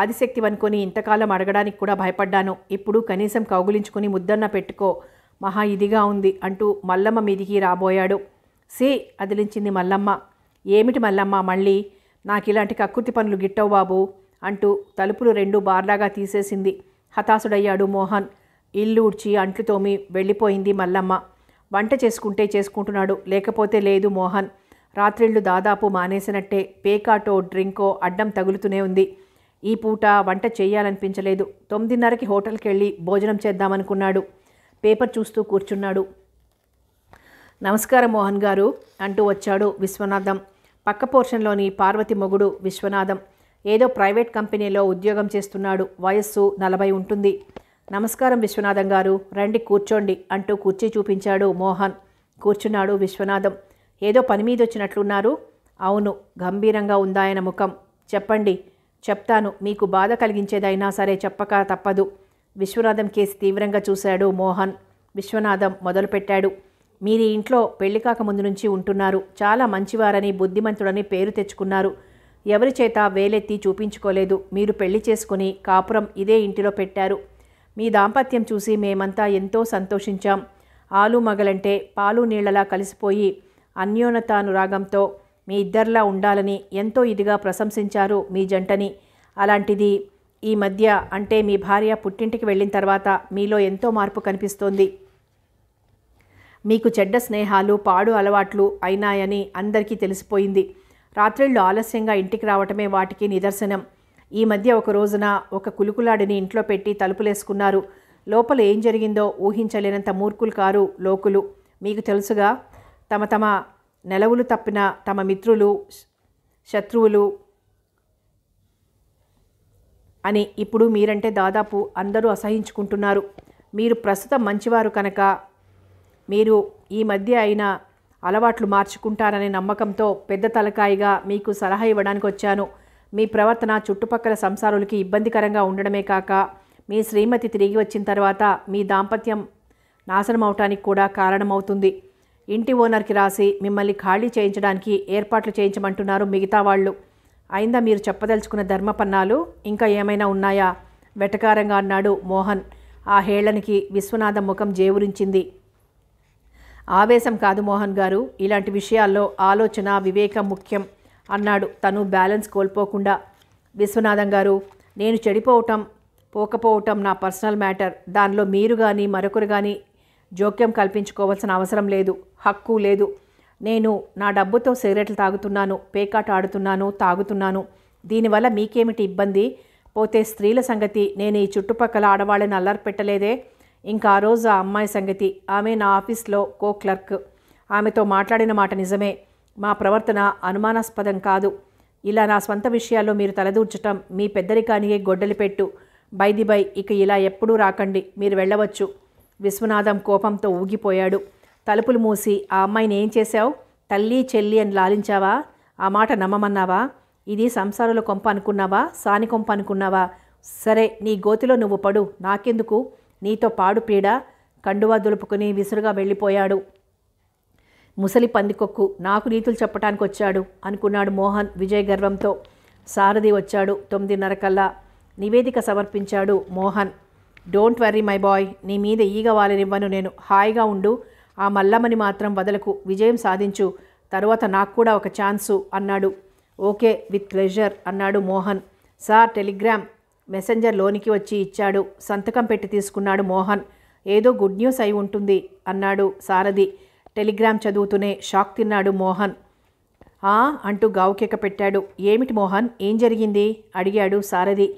ఆదిశక్తి అనుకుని ఇంతకాలం అడగడానికి కూడా భయపడ్డాను ఇప్పుడు కనీసం కౌగులించుకుని ముద్దన్న పెట్టుకో మహా ఇదిగా ఉంది అంటూ మల్లమ్మ మీదికి రాబోయాడు సి అదిలించింది మల్లమ్మ ఏమిటి మల్లమ్మ మళ్ళీ నాకు ఇలాంటి కక్కుర్తి పనులు గిట్టవు బాబు అంటూ తలుపులు రెండు బార్లాగా తీసేసింది హతాశుడయ్యాడు మోహన్ ఇల్లు ఉడ్చి అంట్లు తోమి వెళ్ళిపోయింది మల్లమ్మ వంట చేసుకుంటే చేసుకుంటున్నాడు లేకపోతే లేదు మోహన్ రాత్రిళ్ళు దాదాపు మానేసినట్టే పేకాటో డ్రింకో అడ్డం తగులుతూనే ఉంది ఈ పూట వంట చేయాలనిపించలేదు తొమ్మిదిన్నరకి హోటల్కి వెళ్ళి భోజనం చేద్దామనుకున్నాడు పేపర్ చూస్తూ కూర్చున్నాడు నమస్కారం మోహన్ గారు అంటూ వచ్చాడు విశ్వనాథం పక్క పోర్షన్లోని పార్వతి మొగుడు విశ్వనాథం ఏదో ప్రైవేట్ కంపెనీలో ఉద్యోగం చేస్తున్నాడు వయస్సు నలభై ఉంటుంది నమస్కారం విశ్వనాథం గారు రండి కూర్చోండి అంటూ కుర్చీ చూపించాడు మోహన్ కూర్చున్నాడు విశ్వనాథం ఏదో పని మీద వచ్చినట్లున్నారు అవును గంభీరంగా ఉందాయన ముఖం చెప్పండి చెప్తాను మీకు బాధ కలిగించేదైనా సరే చెప్పక తప్పదు విశ్వనాథం కేసు తీవ్రంగా చూశాడు మోహన్ విశ్వనాథం మొదలుపెట్టాడు మీరు ఇంట్లో పెళ్లి కాకముందు నుంచి ఉంటున్నారు చాలా మంచివారని బుద్ధిమంతుడని పేరు తెచ్చుకున్నారు ఎవరి చేత వేలెత్తి చూపించుకోలేదు మీరు పెళ్లి చేసుకుని కాపురం ఇదే ఇంటిలో పెట్టారు మీ దాంపత్యం చూసి మేమంతా ఎంతో సంతోషించాం ఆలు మగలంటే పాలు నీళ్లలా కలిసిపోయి అన్యోనతానురాగంతో మీ ఇద్దర్లా ఉండాలని ఎంతో ఇదిగా ప్రశంసించారు మీ జంటని అలాంటిది ఈ మధ్య అంటే మీ భార్య పుట్టింటికి వెళ్ళిన తర్వాత మీలో ఎంతో మార్పు కనిపిస్తోంది మీకు చెడ్డ స్నేహాలు పాడు అలవాట్లు అయినాయని అందరికీ తెలిసిపోయింది రాత్రిళ్ళు ఆలస్యంగా ఇంటికి రావటమే వాటికి నిదర్శనం ఈ మధ్య ఒక రోజున ఒక కులుకులాడిని ఇంట్లో పెట్టి తలుపులేసుకున్నారు లోపల ఏం జరిగిందో ఊహించలేనంత మూర్ఖులు కారు లోకులు మీకు తెలుసుగా తమ తమ నెలవులు తప్పిన తమ మిత్రులు శత్రువులు అని ఇప్పుడు మీరంటే దాదాపు అందరూ అసహించుకుంటున్నారు మీరు ప్రస్తుతం మంచివారు కనుక మీరు ఈ మధ్య అయిన అలవాట్లు మార్చుకుంటారనే నమ్మకంతో పెద్ద తలకాయిగా మీకు సలహా ఇవ్వడానికి వచ్చాను మీ ప్రవర్తన చుట్టుపక్కల సంసారులకి ఇబ్బందికరంగా ఉండడమే కాక మీ శ్రీమతి తిరిగి వచ్చిన తర్వాత మీ దాంపత్యం నాశనం అవటానికి కూడా కారణమవుతుంది ఇంటి ఓనర్కి రాసి మిమ్మల్ని ఖాళీ చేయించడానికి ఏర్పాట్లు చేయించమంటున్నారు మిగతా వాళ్ళు అయిందా మీరు చెప్పదలుచుకున్న ధర్మపన్నాలు ఇంకా ఏమైనా ఉన్నాయా వెటకారంగా అన్నాడు మోహన్ ఆ హేళనకి విశ్వనాథం ముఖం జేవురించింది ఆవేశం కాదు మోహన్ గారు ఇలాంటి విషయాల్లో ఆలోచన వివేకం ముఖ్యం అన్నాడు తను బ్యాలెన్స్ కోల్పోకుండా విశ్వనాథం గారు నేను చెడిపోవటం పోకపోవటం నా పర్సనల్ మ్యాటర్ దానిలో మీరు కానీ మరొకరు కానీ జోక్యం కల్పించుకోవాల్సిన అవసరం లేదు హక్కు లేదు నేను నా డబ్బుతో సిగరెట్లు తాగుతున్నాను పేకాట ఆడుతున్నాను తాగుతున్నాను దీనివల్ల మీకేమిటి ఇబ్బంది పోతే స్త్రీల సంగతి నేను ఈ చుట్టుపక్కల ఆడవాళ్ళని అల్లరి పెట్టలేదే ఇంకా ఆ రోజు ఆ అమ్మాయి సంగతి ఆమె నా ఆఫీస్లో కో క్లర్క్ ఆమెతో మాట్లాడిన మాట నిజమే మా ప్రవర్తన అనుమానాస్పదం కాదు ఇలా నా స్వంత విషయాల్లో మీరు తలదూర్చటం మీ పెద్దరికానియే గొడ్డలి పెట్టు బై ఇక ఇలా ఎప్పుడూ రాకండి మీరు వెళ్ళవచ్చు విశ్వనాథం కోపంతో ఊగిపోయాడు తలుపులు మూసి ఆ అమ్మాయిని ఏం చేశావు తల్లి చెల్లి అని లాలించావా ఆ మాట నమ్మమన్నావా ఇది సంసారుల కొంప అనుకున్నావా సాని కొంప అనుకున్నావా సరే నీ గోతిలో నువ్వు పడు నాకెందుకు నీతో పాడు పీడ కండువా దులుపుకుని విసురుగా వెళ్ళిపోయాడు ముసలి పందికొక్కు నాకు నీతులు చెప్పటానికి వచ్చాడు అనుకున్నాడు మోహన్ విజయ్ గర్వంతో సారథి వచ్చాడు తొమ్మిదిన్నర కల్లా నివేదిక సమర్పించాడు Mohan don't worry my boy నీ మీద ఈగ వాలనివ్వను నేను హాయిగా ఉండు ఆ మల్లమ్మని మాత్రం వదలకు విజయం సాధించు తరువాత నాకు కూడా ఒక ఛాన్సు అన్నాడు ఓకే విత్ ప్లెజర్ అన్నాడు మోహన్ సార్ టెలిగ్రామ్ మెసెంజర్ లోనికి వచ్చి ఇచ్చాడు సంతకం పెట్టి తీసుకున్నాడు మోహన్ ఏదో గుడ్ న్యూస్ అయి ఉంటుంది అన్నాడు సారథి టెలిగ్రామ్ చదువుతూనే షాక్ తిన్నాడు మోహన్ ఆ అంటూ గావుకెక్క పెట్టాడు ఏమిటి మోహన్ ఏం జరిగింది అడిగాడు సారథి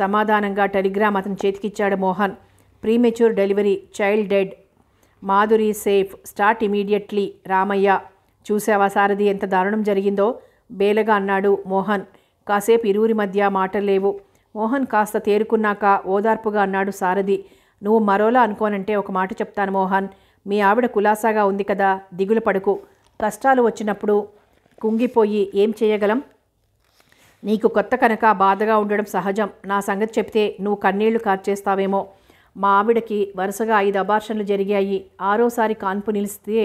సమాధానంగా టెలిగ్రామ్ అతని చేతికిచ్చాడు Mohan premature delivery child dead Madhuri safe start immediately Ramayya చూసావా సారథి ఎంత దారుణం జరిగిందో బేలగా అన్నాడు మోహన్ కాసేపు ఇరువురి మధ్య మాటలేవు మోహన్ కాస్త తేరుకున్నాక ఓదార్పుగా అన్నాడు సారథి నువ్వు మరోలా అనుకోనంటే ఒక మాట చెప్తాను మోహన్ మీ ఆవిడ కులాసాగా ఉంది కదా దిగులు పడుకు కష్టాలు వచ్చినప్పుడు కుంగిపోయి ఏం చేయగలం నీకు కొత్త కనుక బాధగా ఉండడం సహజం నా సంగతి చెప్తే నువ్వు కన్నీళ్లు కార్చేస్తావేమో మా ఆవిడకి వరుసగా ఐదు అబార్షన్లు జరిగాయి ఆరోసారి కాన్పు నిలిస్తే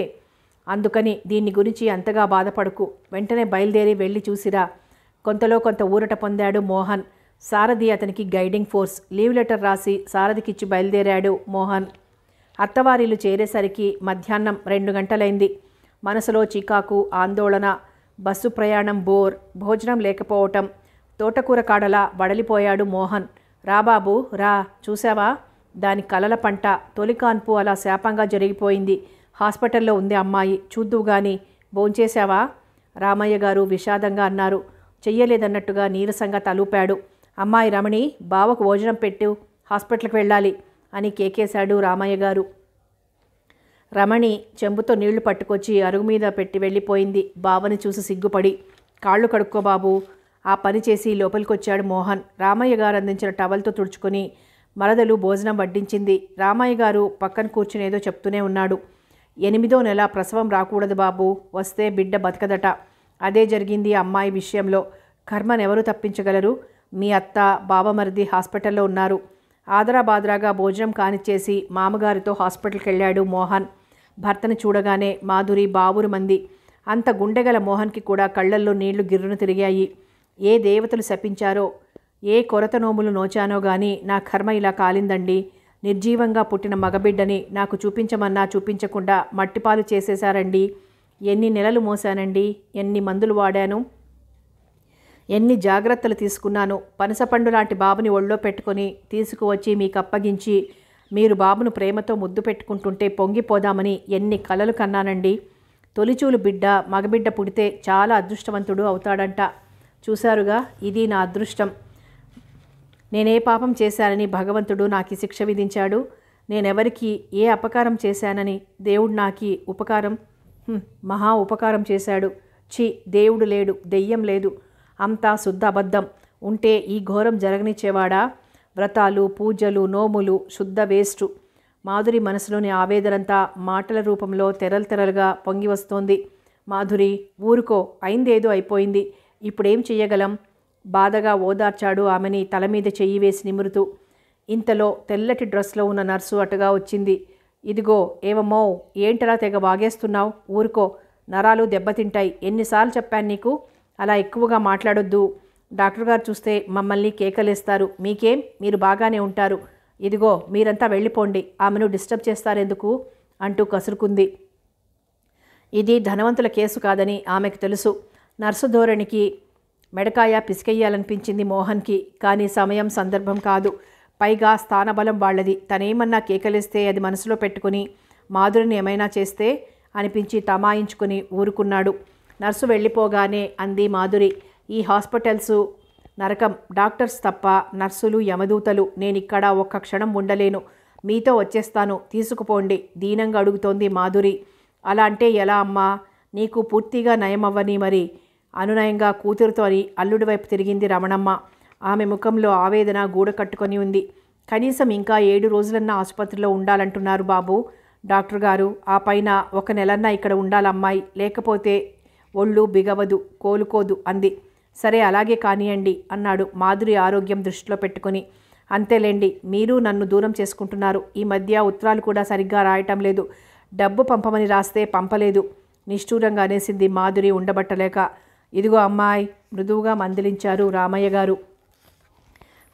అందుకని దీన్ని గురించి అంతగా బాధపడకు వెంటనే బయలుదేరి వెళ్ళి చూసిరా కొంతలో కొంత ఊరట పొందాడు మోహన్ సారథి అతనికి గైడింగ్ ఫోర్స్ లీవ్ లెటర్ రాసి సారథికిచ్చి బయలుదేరాడు మోహన్ అత్తవారిలు చేరేసరికి మధ్యాహ్నం రెండు గంటలైంది మనసులో చికాకు ఆందోళన బస్సు ప్రయాణం బోర్ భోజనం లేకపోవటం తోటకూర కాడలా వడలిపోయాడు మోహన్ రాబాబు రా చూసావా దాని కలల పంట తొలికాన్పు అలా శాపంగా జరిగిపోయింది హాస్పిటల్లో ఉంది అమ్మాయి చూద్దువు గాని భోంచేశావా రామయ్య గారు విషాదంగా అన్నారు చెయ్యలేదన్నట్టుగా నీరసంగా తలూపాడు అమ్మాయి రమణి బావకు భోజనం పెట్టు హాస్పిటల్కి వెళ్ళాలి అని కేకేశాడు రామయ్య గారు రమణి చెంబుతో నీళ్లు పట్టుకొచ్చి అరుగు మీద పెట్టి వెళ్ళిపోయింది బావని చూసి సిగ్గుపడి కాళ్ళు కడుక్కో బాబు ఆ పని చేసి లోపలికొచ్చాడు మోహన్ రామయ్య గారు అందించిన టవల్తో తుడుచుకొని మరదలు భోజనం వడ్డించింది రామయ్య గారు పక్కన కూర్చుని ఏదో చెప్తూనే ఉన్నాడు ఎనిమిదో నెల ప్రసవం రాకూడదు బాబు వస్తే బిడ్డ బతకదట అదే జరిగింది అమ్మాయి విషయంలో కర్మనెవరు తప్పించగలరు మీ అత్త బావమరిది హాస్పిటల్లో ఉన్నారు ఆదరాబాద్రాగా భోజనం కానిచ్చేసి మామగారితో హాస్పిటల్కి వెళ్ళాడు మోహన్ భర్తను చూడగానే మాధురి మంది అంత గుండెగల మోహన్కి కూడా కళ్ళల్లో నీళ్లు గిర్రును తిరిగాయి ఏ దేవతలు శపించారో ఏ కొరత నోములు నోచానో గాని నా కర్మ ఇలా కాలిందండి నిర్జీవంగా పుట్టిన మగబిడ్డని నాకు చూపించమన్నా చూపించకుండా మట్టిపాలు చేసేశారండి ఎన్ని నెలలు మోసానండి ఎన్ని మందులు వాడాను ఎన్ని జాగ్రత్తలు తీసుకున్నాను పనసపండు లాంటి బాబుని ఒళ్ళో పెట్టుకొని తీసుకువచ్చి మీకు అప్పగించి మీరు బాబును ప్రేమతో ముద్దు పెట్టుకుంటుంటే పొంగిపోదామని ఎన్ని కలలు కన్నానండి తొలిచూలు బిడ్డ మగబిడ్డ పుడితే చాలా అదృష్టవంతుడు అవుతాడంట చూశారుగా ఇది నా అదృష్టం నేనే పాపం చేశానని భగవంతుడు నాకు శిక్ష విధించాడు నేనెవరికి ఏ అపకారం చేశానని దేవుడు నాకు ఉపకారం మహా ఉపకారం చేశాడు చి దేవుడు లేడు దెయ్యం లేదు అంతా శుద్ధ అబద్ధం ఉంటే ఈ ఘోరం జరగనిచ్చేవాడా వ్రతాలు పూజలు నోములు శుద్ధ వేస్టు మాధురి మనసులోని ఆవేదనంతా మాటల రూపంలో తెరలు తెరలుగా పొంగి వస్తోంది మాధురి ఊరుకో అయిందేదో అయిపోయింది ఇప్పుడేం చెయ్యగలం బాధగా ఓదార్చాడు ఆమెని తల మీద చెయ్యి వేసి నిమురుతూ ఇంతలో తెల్లటి డ్రెస్లో ఉన్న నర్సు అటుగా వచ్చింది ఇదిగో ఏవమ్మో ఏంటలా తెగ వాగేస్తున్నావు ఊరుకో నరాలు దెబ్బతింటాయి ఎన్నిసార్లు చెప్పాను నీకు అలా ఎక్కువగా మాట్లాడొద్దు డాక్టర్ గారు చూస్తే మమ్మల్ని కేకలేస్తారు మీకేం మీరు బాగానే ఉంటారు ఇదిగో మీరంతా వెళ్ళిపోండి ఆమెను డిస్టర్బ్ చేస్తారెందుకు అంటూ కసురుకుంది ఇది ధనవంతుల కేసు కాదని ఆమెకు తెలుసు నర్సు ధోరణికి మెడకాయ పిసికెయ్యాలనిపించింది మోహన్కి కానీ సమయం సందర్భం కాదు పైగా స్థానబలం వాళ్ళది తనేమన్నా కేకలేస్తే అది మనసులో పెట్టుకుని మాధురిని ఏమైనా చేస్తే అనిపించి తమాయించుకుని ఊరుకున్నాడు నర్సు వెళ్ళిపోగానే అంది మాధురి ఈ హాస్పిటల్స్ నరకం డాక్టర్స్ తప్ప నర్సులు యమదూతలు నేనిక్కడ ఒక్క క్షణం ఉండలేను మీతో వచ్చేస్తాను తీసుకుపోండి దీనంగా అడుగుతోంది మాధురి అలా అంటే ఎలా అమ్మా నీకు పూర్తిగా నయమవ్వని మరి అనునయంగా కూతురుతో అని అల్లుడి వైపు తిరిగింది రమణమ్మ ఆమె ముఖంలో ఆవేదన గూడ కట్టుకొని ఉంది కనీసం ఇంకా ఏడు రోజులన్నా ఆసుపత్రిలో ఉండాలంటున్నారు బాబు డాక్టర్ గారు ఆ పైన ఒక నెలన్నా ఇక్కడ ఉండాలమ్మాయి లేకపోతే ఒళ్ళు బిగవదు కోలుకోదు అంది సరే అలాగే కానియండి అన్నాడు మాధురి ఆరోగ్యం దృష్టిలో పెట్టుకుని అంతేలేండి మీరు నన్ను దూరం చేసుకుంటున్నారు ఈ మధ్య ఉత్తరాలు కూడా సరిగ్గా రాయటం లేదు డబ్బు పంపమని రాస్తే పంపలేదు నిష్ఠూరంగా అనేసింది మాధురి ఉండబట్టలేక ఇదిగో అమ్మాయి మృదువుగా మందలించారు రామయ్య గారు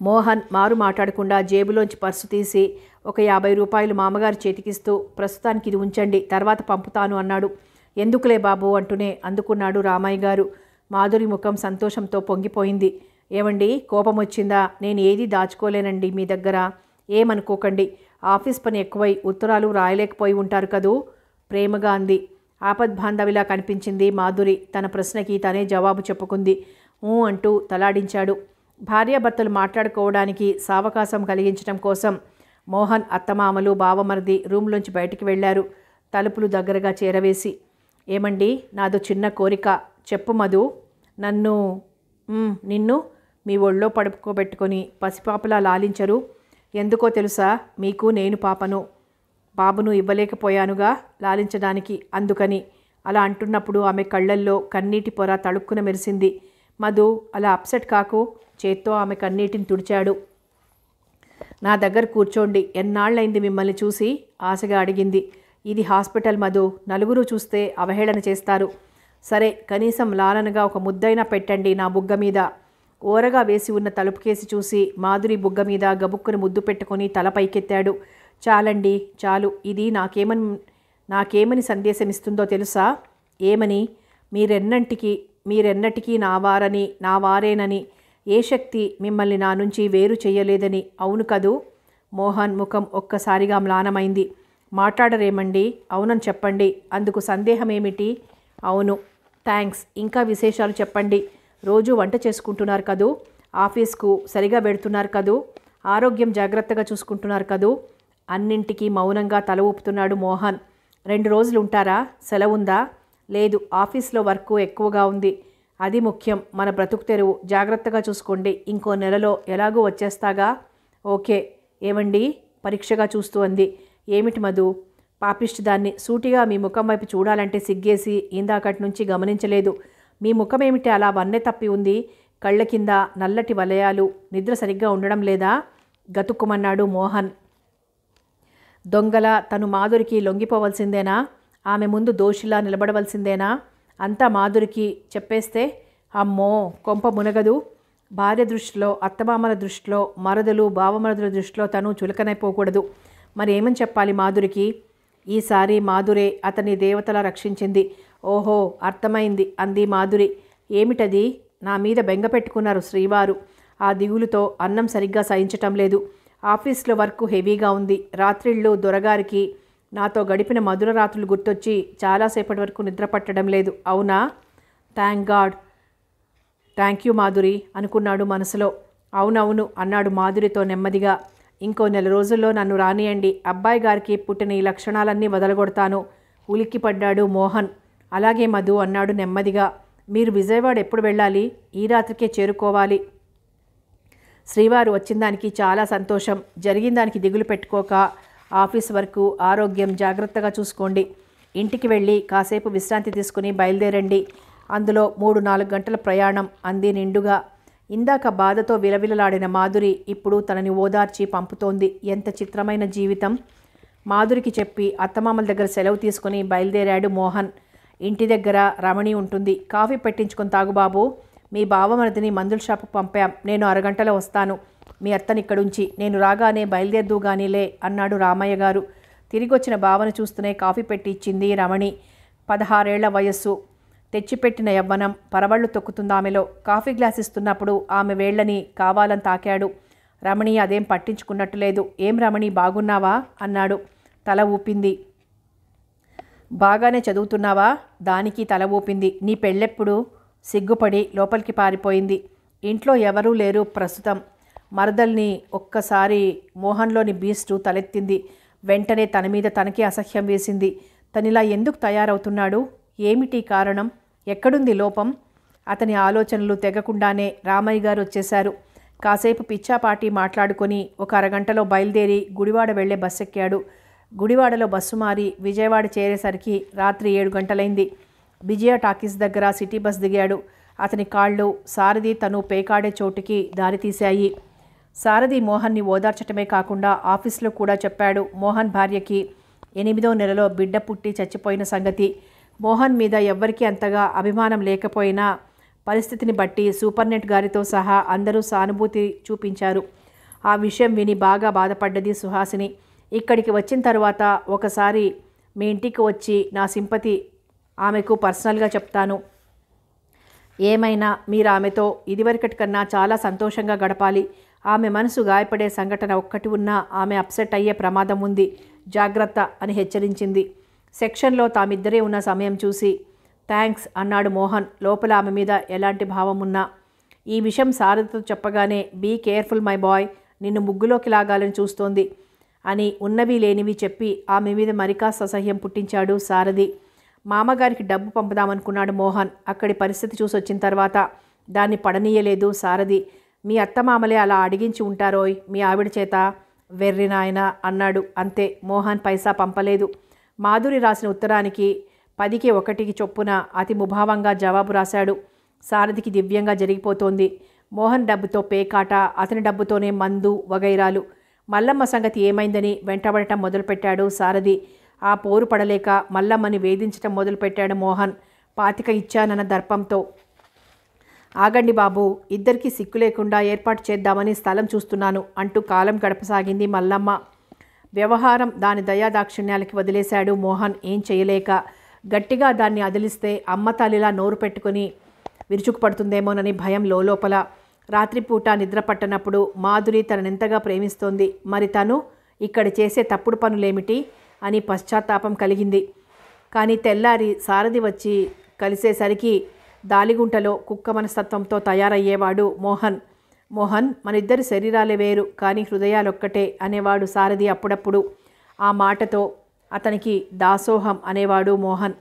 మోహన్ మారు మాట్లాడకుండా జేబులోంచి పర్సు తీసి ఒక యాభై రూపాయలు మామగారు చేతికిస్తూ ప్రస్తుతానికి ఇది ఉంచండి తర్వాత పంపుతాను అన్నాడు ఎందుకులే బాబు అంటూనే అందుకున్నాడు రామయ్య గారు మాధురి ముఖం సంతోషంతో పొంగిపోయింది ఏమండి కోపం వచ్చిందా నేను ఏది దాచుకోలేనండి మీ దగ్గర ఏమనుకోకండి ఆఫీస్ పని ఎక్కువై ఉత్తరాలు రాయలేకపోయి ఉంటారు కదూ ప్రేమగా అంది ఆపద్బాంధవిలా కనిపించింది మాధురి తన ప్రశ్నకి తనే జవాబు చెప్పుకుంది ఊ అంటూ తలాడించాడు భార్యాభర్తలు మాట్లాడుకోవడానికి సావకాశం కలిగించడం కోసం మోహన్ అత్తమామలు బావమరిది రూమ్లోంచి బయటికి వెళ్లారు తలుపులు దగ్గరగా చేరవేసి ఏమండి నాదో చిన్న కోరిక చెప్పు మధు నన్ను నిన్ను మీ ఒళ్ళో పడుకోబెట్టుకొని పసిపాపలా లాలించరు ఎందుకో తెలుసా మీకు నేను పాపను బాబును ఇవ్వలేకపోయానుగా లాలించడానికి అందుకని అలా అంటున్నప్పుడు ఆమె కళ్ళల్లో కన్నీటి పొర తడుక్కున మెరిసింది మధు అలా అప్సెట్ కాకు చేత్తో ఆమె కన్నీటిని తుడిచాడు నా దగ్గర కూర్చోండి ఎన్నాళ్ళైంది మిమ్మల్ని చూసి ఆశగా అడిగింది ఇది హాస్పిటల్ మధు నలుగురు చూస్తే అవహేళన చేస్తారు సరే కనీసం లాలనగా ఒక ముద్దైనా పెట్టండి నా బుగ్గ మీద ఓరగా వేసి ఉన్న తలుపుకేసి చూసి మాధురి బుగ్గ మీద గబుక్కును ముద్దు పెట్టుకొని తల పైకెత్తాడు చాలండి చాలు ఇది నాకేమని నాకేమని సందేశం ఇస్తుందో తెలుసా ఏమని మీరెన్నంటికి మీరెన్నటికీ నా వారని నా వారేనని ఏ శక్తి మిమ్మల్ని నా నుంచి వేరు చేయలేదని అవును కదూ మోహన్ ముఖం ఒక్కసారిగా మ్లానమైంది మాట్లాడరేమండి అవునని చెప్పండి అందుకు సందేహమేమిటి అవును థ్యాంక్స్ ఇంకా విశేషాలు చెప్పండి రోజు వంట చేసుకుంటున్నారు కదూ ఆఫీస్కు సరిగా పెడుతున్నారు కదూ ఆరోగ్యం జాగ్రత్తగా చూసుకుంటున్నారు కదూ అన్నింటికి మౌనంగా తల ఊపుతున్నాడు మోహన్ రెండు రోజులు ఉంటారా సెలవుందా లేదు ఆఫీస్లో వర్క్ ఎక్కువగా ఉంది అది ముఖ్యం మన బ్రతుకు తెరువు జాగ్రత్తగా చూసుకోండి ఇంకో నెలలో ఎలాగూ వచ్చేస్తాగా ఓకే ఏమండి పరీక్షగా చూస్తూ అంది ఏమిటి మధు పాపిష్టి దాన్ని సూటిగా మీ ముఖం వైపు చూడాలంటే సిగ్గేసి ఇందాకటి నుంచి గమనించలేదు మీ ముఖం ఏమిటి అలా వన్నె తప్పి ఉంది కళ్ళ కింద నల్లటి వలయాలు నిద్ర సరిగ్గా ఉండడం లేదా గతుక్కుమన్నాడు మోహన్ దొంగల తను మాధురికి లొంగిపోవలసిందేనా ఆమె ముందు దోషిలా నిలబడవలసిందేనా అంతా మాధురికి చెప్పేస్తే అమ్మో కొంప మునగదు భార్య దృష్టిలో అత్తమామల దృష్టిలో మరదలు బావమరదుల దృష్టిలో తను చులకనైపోకూడదు మరి ఏమని చెప్పాలి మాధురికి ఈసారి మాధురే అతని దేవతల రక్షించింది ఓహో అర్థమైంది అంది మాధురి ఏమిటది నా మీద బెంగ పెట్టుకున్నారు శ్రీవారు ఆ దిగులుతో అన్నం సరిగ్గా సహించటం లేదు ఆఫీస్లో వర్క్ హెవీగా ఉంది రాత్రిళ్ళు దొరగారికి నాతో గడిపిన మధుర రాత్రులు గుర్తొచ్చి చాలాసేపటి వరకు నిద్ర పట్టడం లేదు అవునా thank God thank you Madhuri అనుకున్నాడు మనసులో అవునవును అన్నాడు మాధురితో నెమ్మదిగా ఇంకో నెల రోజుల్లో నన్ను రానియండి అబ్బాయి గారికి పుట్టిన ఈ లక్షణాలన్నీ వదలగొడతాను పడ్డాడు మోహన్ అలాగే మధు అన్నాడు నెమ్మదిగా మీరు విజయవాడ ఎప్పుడు వెళ్ళాలి ఈ రాత్రికే చేరుకోవాలి శ్రీవారు వచ్చిన దానికి చాలా సంతోషం జరిగిన దానికి దిగులు పెట్టుకోక ఆఫీస్ వరకు ఆరోగ్యం జాగ్రత్తగా చూసుకోండి ఇంటికి వెళ్ళి కాసేపు విశ్రాంతి తీసుకుని బయలుదేరండి అందులో మూడు నాలుగు గంటల ప్రయాణం అంది నిండుగా ఇందాక బాధతో విలవిలలాడిన మాధురి ఇప్పుడు తనని ఓదార్చి పంపుతోంది ఎంత చిత్రమైన జీవితం మాధురికి చెప్పి అత్తమామల దగ్గర సెలవు తీసుకుని బయలుదేరాడు మోహన్ ఇంటి దగ్గర రమణి ఉంటుంది కాఫీ పెట్టించుకుని తాగుబాబు మీ బావమరిదిని మందుల షాపుకు పంపాం నేను అరగంటలో వస్తాను మీ అత్తని ఇక్కడుంచి నేను రాగానే బయలుదేరదుగానిలే అన్నాడు రామయ్య గారు తిరిగొచ్చిన బావను చూస్తూనే కాఫీ పెట్టి ఇచ్చింది రమణి పదహారేళ్ల వయస్సు తెచ్చిపెట్టిన యవ్వనం పరవళ్లు తొక్కుతుందామెలో కాఫీ గ్లాస్ ఇస్తున్నప్పుడు ఆమె వేళ్లని కావాలని తాకాడు రమణి అదేం పట్టించుకున్నట్టు లేదు ఏం రమణి బాగున్నావా అన్నాడు తల ఊపింది బాగానే చదువుతున్నావా దానికి తల ఊపింది నీ పెళ్ళెప్పుడు సిగ్గుపడి లోపలికి పారిపోయింది ఇంట్లో ఎవరూ లేరు ప్రస్తుతం మరదల్ని ఒక్కసారి మోహన్లోని బీస్టు తలెత్తింది వెంటనే తన మీద తనకి అసహ్యం వేసింది తనిలా ఎందుకు తయారవుతున్నాడు ఏమిటి కారణం ఎక్కడుంది లోపం అతని ఆలోచనలు తెగకుండానే రామయ్య గారు వచ్చేశారు కాసేపు పిచ్చాపాటి మాట్లాడుకొని ఒక అరగంటలో బయలుదేరి గుడివాడ వెళ్లే బస్సు ఎక్కాడు గుడివాడలో బస్సు మారి విజయవాడ చేరేసరికి రాత్రి ఏడు గంటలైంది విజయ టాకీస్ దగ్గర సిటీ బస్ దిగాడు అతని కాళ్ళు సారథి తను పేకాడే చోటుకి దారితీశాయి సారథి మోహన్ని ఓదార్చటమే కాకుండా ఆఫీస్లో కూడా చెప్పాడు మోహన్ భార్యకి ఎనిమిదో నెలలో బిడ్డ పుట్టి చచ్చిపోయిన సంగతి మోహన్ మీద ఎవ్వరికీ అంతగా అభిమానం లేకపోయినా పరిస్థితిని బట్టి సూపర్ నెట్ గారితో సహా అందరూ సానుభూతి చూపించారు ఆ విషయం విని బాగా బాధపడ్డది సుహాసిని ఇక్కడికి వచ్చిన తర్వాత ఒకసారి మీ ఇంటికి వచ్చి నా సింపతి ఆమెకు పర్సనల్గా చెప్తాను ఏమైనా మీరు ఆమెతో ఇదివరకటి కన్నా చాలా సంతోషంగా గడపాలి ఆమె మనసు గాయపడే సంఘటన ఒక్కటి ఉన్నా ఆమె అప్సెట్ అయ్యే ప్రమాదం ఉంది జాగ్రత్త అని హెచ్చరించింది సెక్షన్లో తామిద్దరే ఉన్న సమయం చూసి థ్యాంక్స్ అన్నాడు మోహన్ లోపల ఆమె మీద ఎలాంటి భావం ఉన్నా ఈ విషయం సారథితో చెప్పగానే బీ కేర్ఫుల్ మై బాయ్ నిన్ను ముగ్గులోకి లాగాలని చూస్తోంది అని ఉన్నవి లేనివి చెప్పి ఆమె మీద మరికాస్త అసహ్యం పుట్టించాడు సారథి మామగారికి డబ్బు పంపుదామనుకున్నాడు మోహన్ అక్కడి పరిస్థితి చూసి వచ్చిన తర్వాత దాన్ని పడనీయలేదు సారథి మీ అత్తమామలే అలా అడిగించి ఉంటారోయ్ మీ ఆవిడ చేత వెర్రి అన్నాడు అంతే మోహన్ పైసా పంపలేదు మాధురి రాసిన ఉత్తరానికి పదికి ఒకటికి చొప్పున అతి ముభావంగా జవాబు రాశాడు సారథికి దివ్యంగా జరిగిపోతోంది మోహన్ డబ్బుతో పేకాట అతని డబ్బుతోనే మందు వగైరాలు మల్లమ్మ సంగతి ఏమైందని వెంటబడటం మొదలుపెట్టాడు సారథి ఆ పోరు పడలేక మల్లమ్మని వేధించటం మొదలుపెట్టాడు మోహన్ పాతిక ఇచ్చానన్న దర్పంతో ఆగండి బాబు ఇద్దరికీ సిక్కు లేకుండా ఏర్పాటు చేద్దామని స్థలం చూస్తున్నాను అంటూ కాలం గడపసాగింది మల్లమ్మ వ్యవహారం దాని దయాదాక్షిణ్యాలకి వదిలేశాడు మోహన్ ఏం చేయలేక గట్టిగా దాన్ని అదిలిస్తే అమ్మ తల్లిలా నోరు పెట్టుకుని విరుచుకుపడుతుందేమోనని భయం లోపల రాత్రిపూట నిద్ర పట్టనప్పుడు మాధురి ఎంతగా ప్రేమిస్తోంది మరి తను ఇక్కడ చేసే తప్పుడు పనులేమిటి అని పశ్చాత్తాపం కలిగింది కానీ తెల్లారి సారథి వచ్చి కలిసేసరికి దాలిగుంటలో కుక్క మనస్తత్వంతో తయారయ్యేవాడు మోహన్ మోహన్ మనిద్దరి శరీరాలే వేరు కానీ హృదయాలొక్కటే అనేవాడు సారథి అప్పుడప్పుడు ఆ మాటతో అతనికి దాసోహం అనేవాడు మోహన్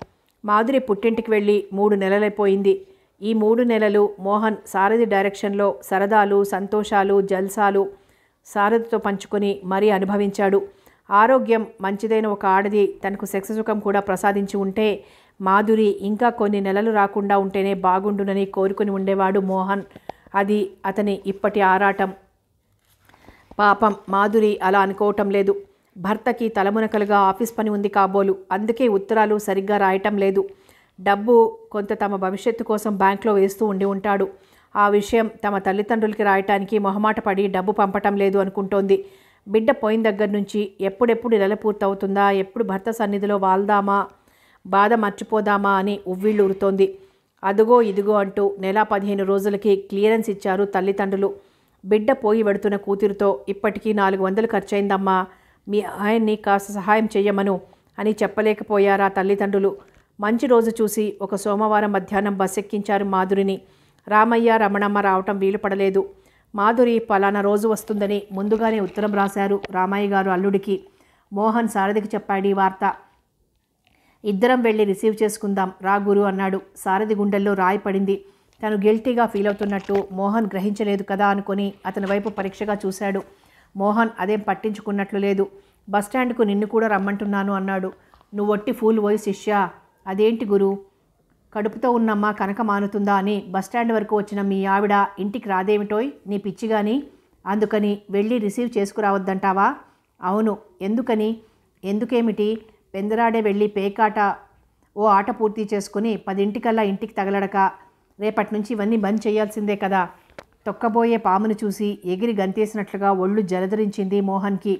మాధురి పుట్టింటికి వెళ్ళి మూడు నెలలైపోయింది ఈ మూడు నెలలు మోహన్ సారథి డైరెక్షన్లో సరదాలు సంతోషాలు జల్సాలు సారథితో పంచుకొని మరీ అనుభవించాడు ఆరోగ్యం మంచిదైన ఒక ఆడది తనకు సెక్స్ సుఖం కూడా ప్రసాదించి ఉంటే మాధురి ఇంకా కొన్ని నెలలు రాకుండా ఉంటేనే బాగుండునని కోరుకుని ఉండేవాడు మోహన్ అది అతని ఇప్పటి ఆరాటం పాపం మాధురి అలా అనుకోవటం లేదు భర్తకి తలమునకలుగా ఆఫీస్ పని ఉంది కాబోలు అందుకే ఉత్తరాలు సరిగ్గా రాయటం లేదు డబ్బు కొంత తమ భవిష్యత్తు కోసం బ్యాంక్లో వేస్తూ ఉండి ఉంటాడు ఆ విషయం తమ తల్లిదండ్రులకి రాయటానికి మొహమాట పడి డబ్బు పంపటం లేదు అనుకుంటోంది బిడ్డ పోయిన దగ్గర నుంచి ఎప్పుడెప్పుడు నెల పూర్తవుతుందా ఎప్పుడు భర్త సన్నిధిలో వాల్దామా బాధ మర్చిపోదామా అని ఉవ్విళ్ళూరుతోంది అదుగో ఇదిగో అంటూ నెల పదిహేను రోజులకి క్లియరెన్స్ ఇచ్చారు తల్లిదండ్రులు బిడ్డ పోయి పెడుతున్న కూతురుతో ఇప్పటికీ నాలుగు వందలు ఖర్చయిందమ్మా మీ ఆయన్ని కాస్త సహాయం చెయ్యమను అని చెప్పలేకపోయారా తల్లిదండ్రులు మంచి రోజు చూసి ఒక సోమవారం మధ్యాహ్నం బస్ ఎక్కించారు మాధురిని రామయ్య రమణమ్మ రావటం వీలు పడలేదు మాధురి పలానా రోజు వస్తుందని ముందుగానే ఉత్తరం రాశారు రామయ్య గారు అల్లుడికి మోహన్ సారథికి చెప్పాడు ఈ వార్త ఇద్దరం వెళ్ళి రిసీవ్ చేసుకుందాం రా గురు అన్నాడు సారథి గుండెల్లో రాయి పడింది తను గిల్టీగా ఫీల్ అవుతున్నట్టు మోహన్ గ్రహించలేదు కదా అనుకుని అతని వైపు పరీక్షగా చూశాడు మోహన్ అదేం పట్టించుకున్నట్లు లేదు బస్టాండ్కు నిన్ను కూడా రమ్మంటున్నాను అన్నాడు నువ్వు ఒట్టి ఫూల్ పోయి శిష్య అదేంటి గురు కడుపుతో ఉన్నమ్మా కనక మానుతుందా అని బస్టాండ్ వరకు వచ్చిన మీ ఆవిడ ఇంటికి రాదేమిటోయ్ నీ పిచ్చిగాని అందుకని వెళ్ళి రిసీవ్ చేసుకురావద్దంటావా అవును ఎందుకని ఎందుకేమిటి పెందరాడే వెళ్ళి పేకాట ఓ ఆట పూర్తి చేసుకుని పదింటికల్లా ఇంటికి తగలడక రేపటి నుంచి ఇవన్నీ బంద్ చేయాల్సిందే కదా తొక్కబోయే పామును చూసి ఎగిరి గంతేసినట్లుగా ఒళ్ళు జలధరించింది మోహన్కి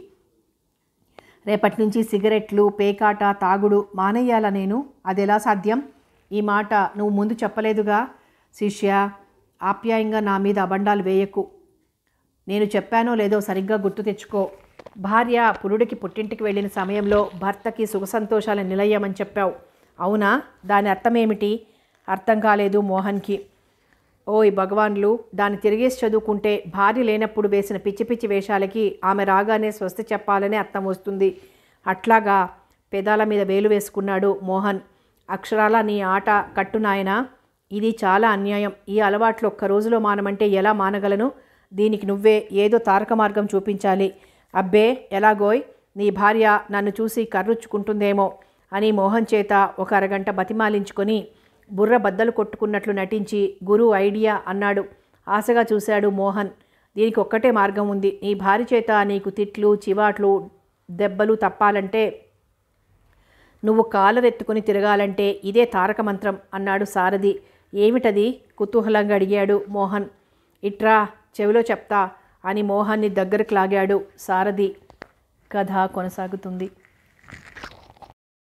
రేపటి నుంచి సిగరెట్లు పేకాట తాగుడు మానేయాలా నేను అదెలా సాధ్యం ఈ మాట నువ్వు ముందు చెప్పలేదుగా శిష్య ఆప్యాయంగా నా మీద అబండాలు వేయకు నేను చెప్పానో లేదో సరిగ్గా గుర్తు తెచ్చుకో భార్య పురుడికి పుట్టింటికి వెళ్ళిన సమయంలో భర్తకి సుఖ సంతోషాలు నిలయమని చెప్పావు అవునా దాని అర్థమేమిటి అర్థం కాలేదు మోహన్కి ఓయ్ భగవాన్లు దాన్ని తిరిగేసి చదువుకుంటే భార్య లేనప్పుడు వేసిన పిచ్చి పిచ్చి వేషాలకి ఆమె రాగానే స్వస్తి చెప్పాలని అర్థం వస్తుంది అట్లాగా పెదాల మీద వేలు వేసుకున్నాడు మోహన్ అక్షరాల నీ ఆట కట్టునాయనా ఇది చాలా అన్యాయం ఈ అలవాట్లు ఒక్క రోజులో మానమంటే ఎలా మానగలను దీనికి నువ్వే ఏదో తారక మార్గం చూపించాలి అబ్బే ఎలాగోయ్ నీ భార్య నన్ను చూసి కర్రుచ్చుకుంటుందేమో అని మోహన్ చేత ఒక అరగంట బతిమాలించుకొని బుర్ర బద్దలు కొట్టుకున్నట్లు నటించి గురు ఐడియా అన్నాడు ఆశగా చూశాడు మోహన్ దీనికి ఒక్కటే మార్గం ఉంది నీ భార్య చేత నీకు తిట్లు చివాట్లు దెబ్బలు తప్పాలంటే నువ్వు కాలరెత్తుకుని తిరగాలంటే ఇదే తారక మంత్రం అన్నాడు సారథి ఏమిటది కుతూహలంగా అడిగాడు మోహన్ ఇట్రా చెవిలో చెప్తా అని మోహాన్ని దగ్గరకు లాగాడు సారథి కథ కొనసాగుతుంది